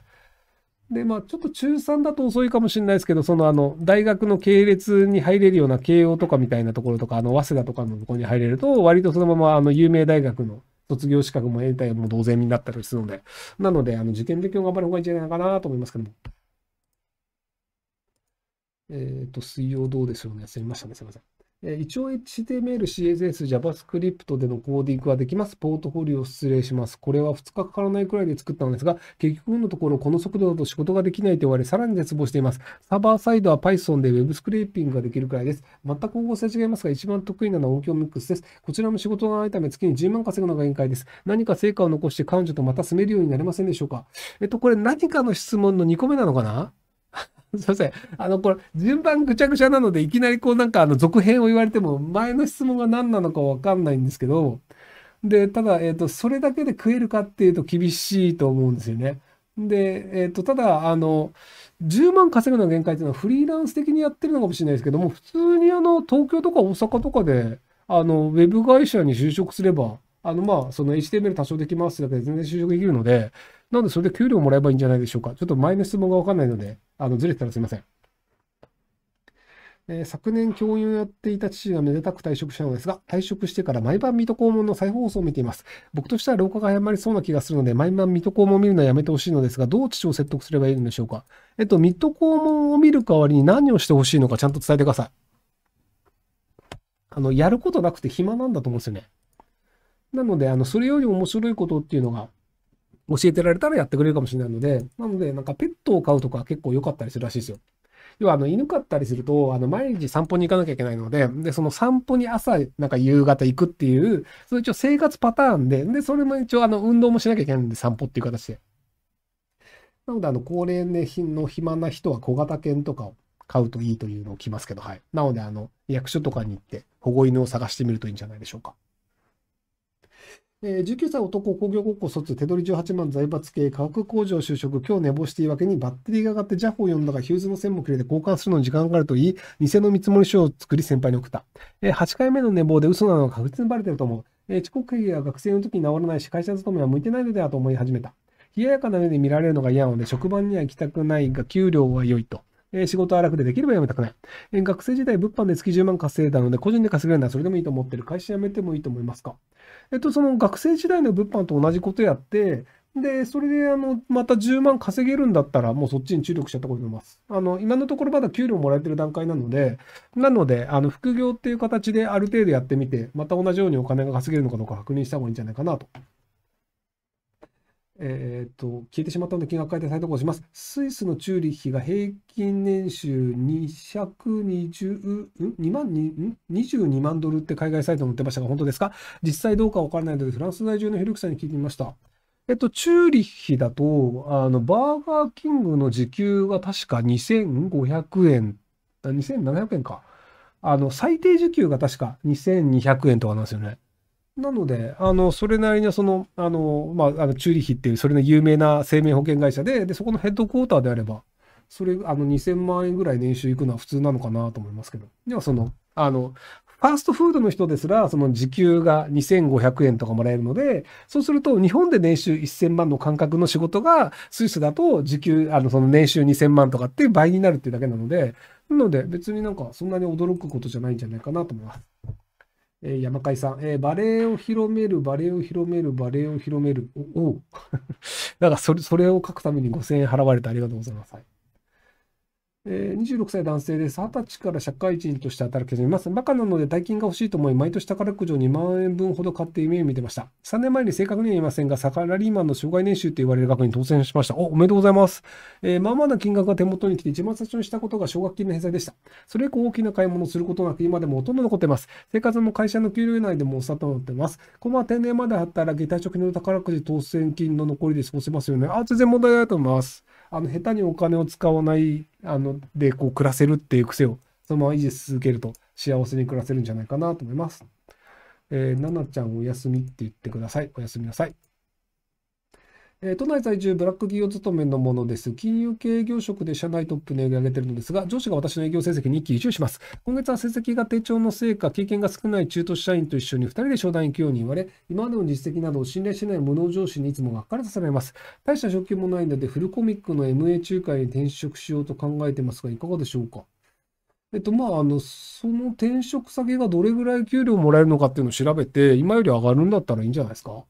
で、まあ、ちょっと中3だと遅いかもしれないですけど、その、あの、大学の系列に入れるような慶応とかみたいなところとか、あの、早稲田とかのところに入れると、割とそのまま、あの、有名大学の卒業資格も得たいも同然になったりするので、なので、あの、受験勉強頑張る方がいいんじゃないかなと思いますけども。えっ、ー、と、水曜どうでしょうね。すみませんね。すみません。一応 HTML、CSS、JavaScript でのコーディングはできます。ポートフォリオ失礼します。これは2日かからないくらいで作ったのですが、結局のところこの速度だと仕事ができないと言われ、さらに絶望しています。サーバーサイドは Python で Web スクレーピングができるくらいです。全く方向性違いますが、一番得意なのは音響ミックスです。こちらも仕事がないため月に10万稼ぐのが限界です。何か成果を残して彼女とまた住めるようになれませんでしょうかえっと、これ何かの質問の2個目なのかなすいません。あの、これ、順番ぐちゃぐちゃなので、いきなりこう、なんか、あの、続編を言われても、前の質問が何なのかわかんないんですけど、で、ただ、えっ、と、それだけで食えるかっていうと厳しいと思うんですよね。で、えっ、と、ただ、あの、10万稼ぐの限界っていうのはフリーランス的にやってるのかもしれないですけども、普通にあの、東京とか大阪とかで、あの、ウェブ会社に就職すれば、あの、まあ、その HTML 多少できますだけで全然就職できるので、なので、それで給料もらえばいいんじゃないでしょうか。ちょっと前の質問がわかんないので、あの、ずれてたらすいません。えー、昨年教員をやっていた父がめでたく退職したのですが、退職してから毎晩水戸黄門の再放送を見ています。僕としては廊下が謝りそうな気がするので、毎晩水戸黄門を見るのはやめてほしいのですが、どう父を説得すればいいのでしょうか。えっと、水戸黄門を見る代わりに何をしてほしいのかちゃんと伝えてください。あの、やることなくて暇なんだと思うんですよね。なので、あの、それより面白いことっていうのが教えてられたらやってくれるかもしれないので、なので、なんかペットを飼うとか結構良かったりするらしいですよ。要は、あの、犬飼ったりすると、あの、毎日散歩に行かなきゃいけないので、で、その散歩に朝、なんか夕方行くっていう、それ一応生活パターンで、で、それも一応、あの、運動もしなきゃいけないんで、散歩っていう形で。なので、あの、高齢の暇な人は小型犬とかを飼うといいというのを聞きますけど、はい。なので、あの、役所とかに行って、保護犬を探してみるといいんじゃないでしょうか。えー、19歳男、工業高校卒、手取り18万、財閥系、化学工場就職、今日寝坊していいけにバッテリーが上がってジャフを呼んだが、ヒューズの線も切れて交換するのに時間がかかると言い、偽の見積書を作り先輩に送った。えー、8回目の寝坊で嘘なのが確実にバレてると思う。えー、遅刻経営は学生の時に治らないし、会社勤めは向いてないのではと思い始めた。冷ややかな目で見られるのが嫌なので、職場には行きたくないが、給料は良いと。え仕事は楽でできれば辞めたくない。え学生時代、物販で月10万稼いだので、個人で稼げるならそれでもいいと思ってる。会社辞めてもいいと思いますかえっと、その学生時代の物販と同じことやって、で、それで、あの、また10万稼げるんだったら、もうそっちに注力しちゃったことになります。あの、今のところまだ給料もらえてる段階なので、なので、あの、副業っていう形である程度やってみて、また同じようにお金が稼げるのかどうか確認した方がいいんじゃないかなとえー、っと、消えてしまったので金額改定再投稿します。スイスのチューリッヒが平均年収220、?2 万22万ドルって海外サイトに載ってましたが、本当ですか実際どうかわからないので、フランス在住のヒルクさんに聞いてみました。えっと、チューリッヒだと、あの、バーガーキングの時給が確か2500円、2700円か。あの、最低時給が確か2200円とかなんですよね。なので、あの、それなりにその、あの、まあ、あのチューリヒっていう、それの有名な生命保険会社で、で、そこのヘッドクォーターであれば、それ、あの、2000万円ぐらい年収いくのは普通なのかなと思いますけど。では、その、あの、ファーストフードの人ですら、その時給が2500円とかもらえるので、そうすると、日本で年収1000万の感覚の仕事が、スイスだと時給、あの、その年収2000万とかっていう倍になるっていうだけなので、なので、別になんか、そんなに驚くことじゃないんじゃないかなと思います。えー、山海さん、えー、バレエを広める、バレエを広める、バレエを広める。おおだ からそれ、それを書くために5000円払われてありがとうございます。はいえー、26歳男性です。二0歳から社会人として働き始めます。バカなので大金が欲しいと思い、毎年宝くじを2万円分ほど買って夢を見てました。3年前に正確には言いませんが、サラリーマンの障害年収と言われる額に当選しました。お、おめでとうございます。えー、まあまあな金額が手元に来て、一番最初にしたことが奨学金の返済でした。それ以降大きな買い物をすることなく、今でもほとんど残ってます。生活も会社の給料内でもおっさと思ってます。このまま定年まで働き、退職金の宝くじ当選金の残りで過ごせますよね。あ、全然問題ないと思います。あの、下手にお金を使わない、あの、で、こう、暮らせるっていう癖を、そのまま維持し続けると、幸せに暮らせるんじゃないかなと思います。えー、ななちゃんおやすみって言ってください。おやすみなさい。え都内在住、ブラック企業勤めのものです。金融系営業職で社内トップに上げているのですが、上司が私の営業成績に一喜一憂します。今月は成績が低調の成果、経験が少ない中途社員と一緒に2人で商談行くように言われ、今までの実績などを信頼しない無能上司にいつもがっかりさせられます。大した昇給もないので、フルコミックの MA 仲介に転職しようと考えてますが、いかがでしょうかえっと、まあ、あの、その転職先がどれぐらい給料もらえるのかっていうのを調べて、今より上がるんだったらいいんじゃないですか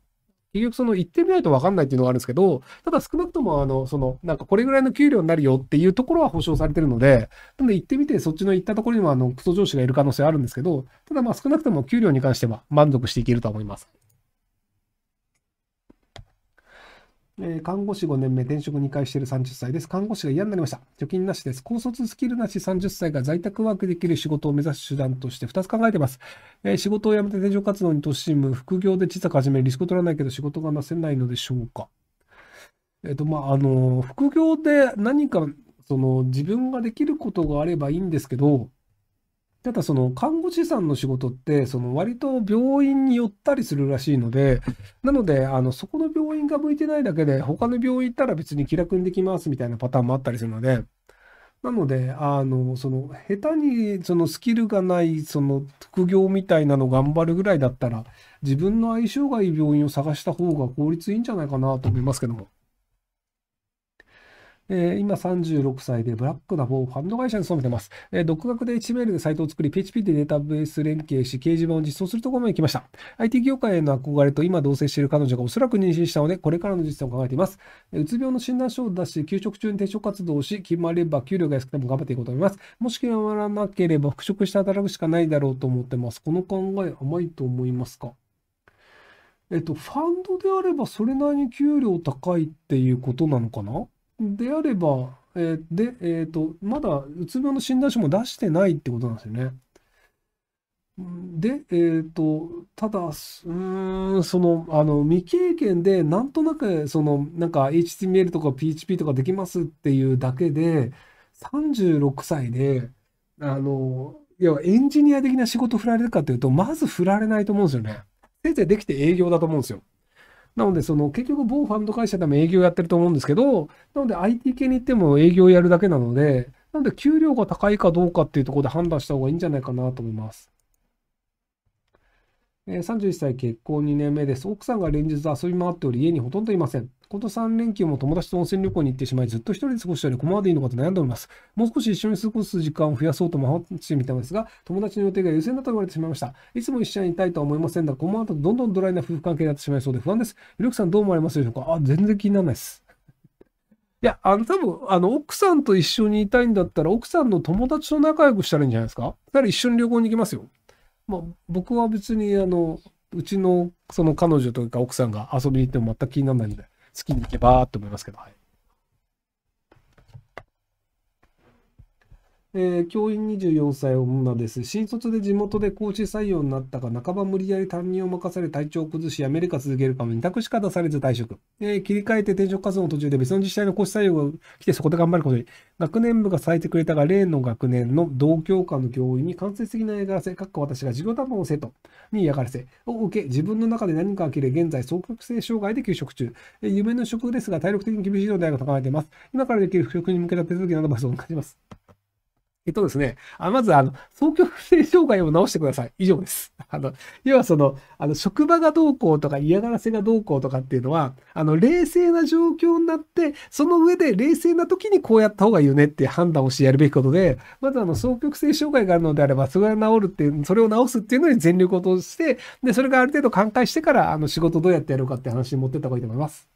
結局その行ってみないと分かんないっていうのがあるんですけど、ただ少なくともあの、その、なんかこれぐらいの給料になるよっていうところは保証されてるので、なので行ってみてそっちの行ったところにもあの、クソ上司がいる可能性あるんですけど、ただまあ少なくとも給料に関しては満足していけると思います。えー、看護師5年目、転職2回している30歳です。看護師が嫌になりました。貯金なしです。高卒スキルなし30歳が在宅ワークできる仕事を目指す手段として2つ考えています。えー、仕事を辞めて転職活動に突しむ、副業で小さく始め、リスクを取らないけど仕事がなせないのでしょうか。えっ、ー、と、まあ、あの、副業で何か、その、自分ができることがあればいいんですけど、ただその看護師さんの仕事ってその割と病院に寄ったりするらしいのでなのであのそこの病院が向いてないだけで他の病院行ったら別に気楽にできますみたいなパターンもあったりするのでなのであのその下手にそのスキルがないその副業みたいなの頑張るぐらいだったら自分の相性がいい病院を探した方が効率いいんじゃないかなと思いますけども。えー、今36歳でブラックな某ファンド会社に勤めてます。えー、独学で HTML でサイトを作り、PHP でデータベース連携し、掲示板を実装するところまで来ました。IT 業界への憧れと今同棲している彼女がおそらく妊娠したので、これからの実践を考えています。えうつ病の診断書を出し、休職中に転職活動をし、決まれば給料が安くても頑張っていこうと思います。もし決まらなければ復職して働くしかないだろうと思ってます。この考え甘いと思いますかえっと、ファンドであればそれなりに給料高いっていうことなのかなであれば、えー、で、えっ、ー、と、まだうつ病の診断書も出してないってことなんですよね。で、えっ、ー、と、ただ、うーん、その、あの、未経験で、なんとなく、その、なんか HTML とか PHP とかできますっていうだけで、36歳で、あの、要はエンジニア的な仕事振られるかっていうと、まず振られないと思うんですよね。せいぜいできて営業だと思うんですよ。なので、その結局某ファンド会社でも営業やってると思うんですけど、なので IT 系に行っても営業やるだけなので、なので給料が高いかどうかっていうところで判断した方がいいんじゃないかなと思います。え31歳結婚2年目です。奥さんが連日遊び回っており、家にほとんどいません。この3連休も友達と温泉旅行に行ってしまい、ずっと一人で過ごしたり、ここまでいいのかと悩んでおります。もう少し一緒に過ごす時間を増やそうと回話してみたのですが、友達の予定が優先だと言われてしまいました。いつも一緒にいたいとは思いませんが、この後どんどんドライな夫婦関係になってしまいそうで不安です。ひろくさんどう思われますでしょうかあ、全然気にならないです。いや、あの、多分、あの、奥さんと一緒にいたいんだったら、奥さんの友達と仲良くしたらいいんじゃないですかだから一緒に旅行に行きますよ。まあ、僕は別にあのうちのその彼女というか奥さんが遊びに行っても全く気にならないんで好きに行けばと思いますけど、はいえー、教員24歳女です。新卒で地元で講師採用になったが、半ば無理やり担任を任され体調を崩し、アメリカ続けるかも2択しか出されず退職。えー、切り替えて転職活動の途中で別の自治体の講師採用が来てそこで頑張ることに。学年部が咲いてくれたが、例の学年の同教科の教員に間接的な嫌がらせ、かっこ私が授業担保の生徒に嫌がらせを受け、自分の中で何かが切れ、現在、双極性障害で休職中。えー、夢の職ですが、体力的に厳しい状態が高めています。今からできる復職に向けた手続きなどもそを感じます。えっとですね、あまず、あの、双極性障害を治してください。以上です。あの、要はその、あの、職場がどうこうとか嫌がらせがどうこうとかっていうのは、あの、冷静な状況になって、その上で冷静な時にこうやった方がいいよねって判断をしてやるべきことで、まずあの、双極性障害があるのであれば、それが治るっていう、それを治すっていうのに全力を投じて、で、それがある程度寛解してから、あの、仕事どうやってやろうかって話に持ってった方がいいと思います。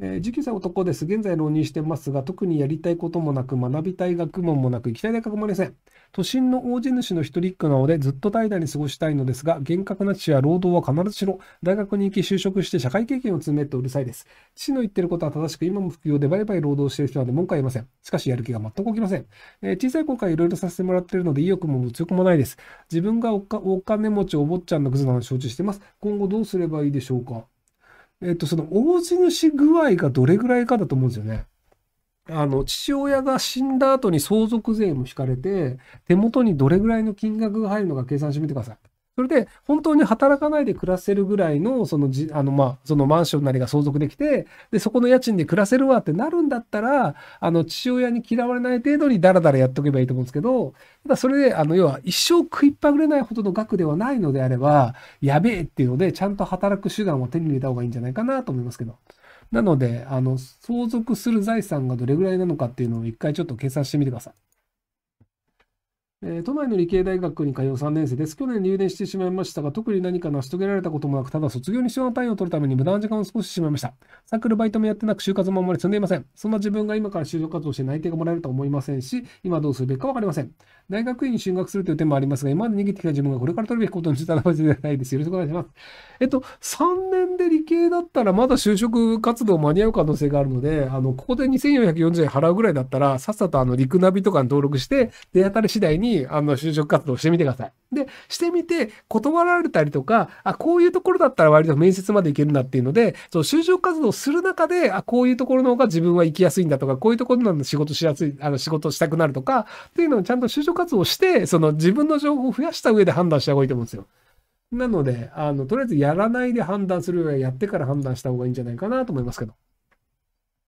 えー、19歳男です。現在浪人してますが、特にやりたいこともなく、学びたい学問もなく、行きたい大学もありません。都心の大地主の一人っ子なので、ずっと怠惰に過ごしたいのですが、厳格な父や労働は必ずしろ、大学に行き就職して社会経験を積めとうるさいです。父の言ってることは正しく、今も副業でバイバイ労働している人なので文句は言いません。しかし、やる気が全く起きません。えー、小さい頃からいろいろさせてもらっているので、意欲も物欲もないです。自分がお金持ちお坊ちゃんのクズなのを承知しています。今後どうすればいいでしょうかえっと、その応じ主具合がどれぐらいかだと思うんですよね。あの、父親が死んだ後に相続税も引かれて、手元にどれぐらいの金額が入るのか計算してみてください。それで本当に働かないで暮らせるぐらいのそのじあの、まあ、そのマンションなりが相続できてでそこの家賃で暮らせるわってなるんだったらあの父親に嫌われない程度にダラダラやっとけばいいと思うんですけどただそれであの要は一生食いっぱぐれないほどの額ではないのであればやべえっていうのでちゃんと働く手段を手に入れた方がいいんじゃないかなと思いますけど。なので、あの、相続する財産がどれぐらいなのかっていうのを一回ちょっと計算してみてください。え都内の理系大学に通う3年生です。去年入年してしまいましたが、特に何か成し遂げられたこともなく、ただ卒業に必要な単位を取るために無駄な時間を過ごしてしまいました。サークルバイトもやってなく、就活もあまり積んでいません。そんな自分が今から就職活動して内定がもらえると思いませんし、今どうするべきかわかりません。大学院に進学するという点もありますが、今まで逃げてきた自分がこれから取るべきことについて話ではないです。よろしくお願いします。えっと、3年で理系だったらまだ就職活動間に合う可能性があるので、あの、ここで2440円払うぐらいだったら、さっさとあの、陸ナビとかに登録して、出当たり次第に、あの、就職活動してみてください。で、してみて、断られたりとか、あ、こういうところだったら割と面接までいけるなっていうので、そう、就職活動する中で、あ、こういうところの方が自分は行きやすいんだとか、こういうところなんで、仕事しやすい、あの、仕事したくなるとか、っていうのをちゃんと就職ト活動をして、その自分の情報を増やした上で判断した方がいいと思うんですよ。なので、あの、とりあえずやらないで判断するよりはやってから判断した方がいいんじゃないかなと思いますけど。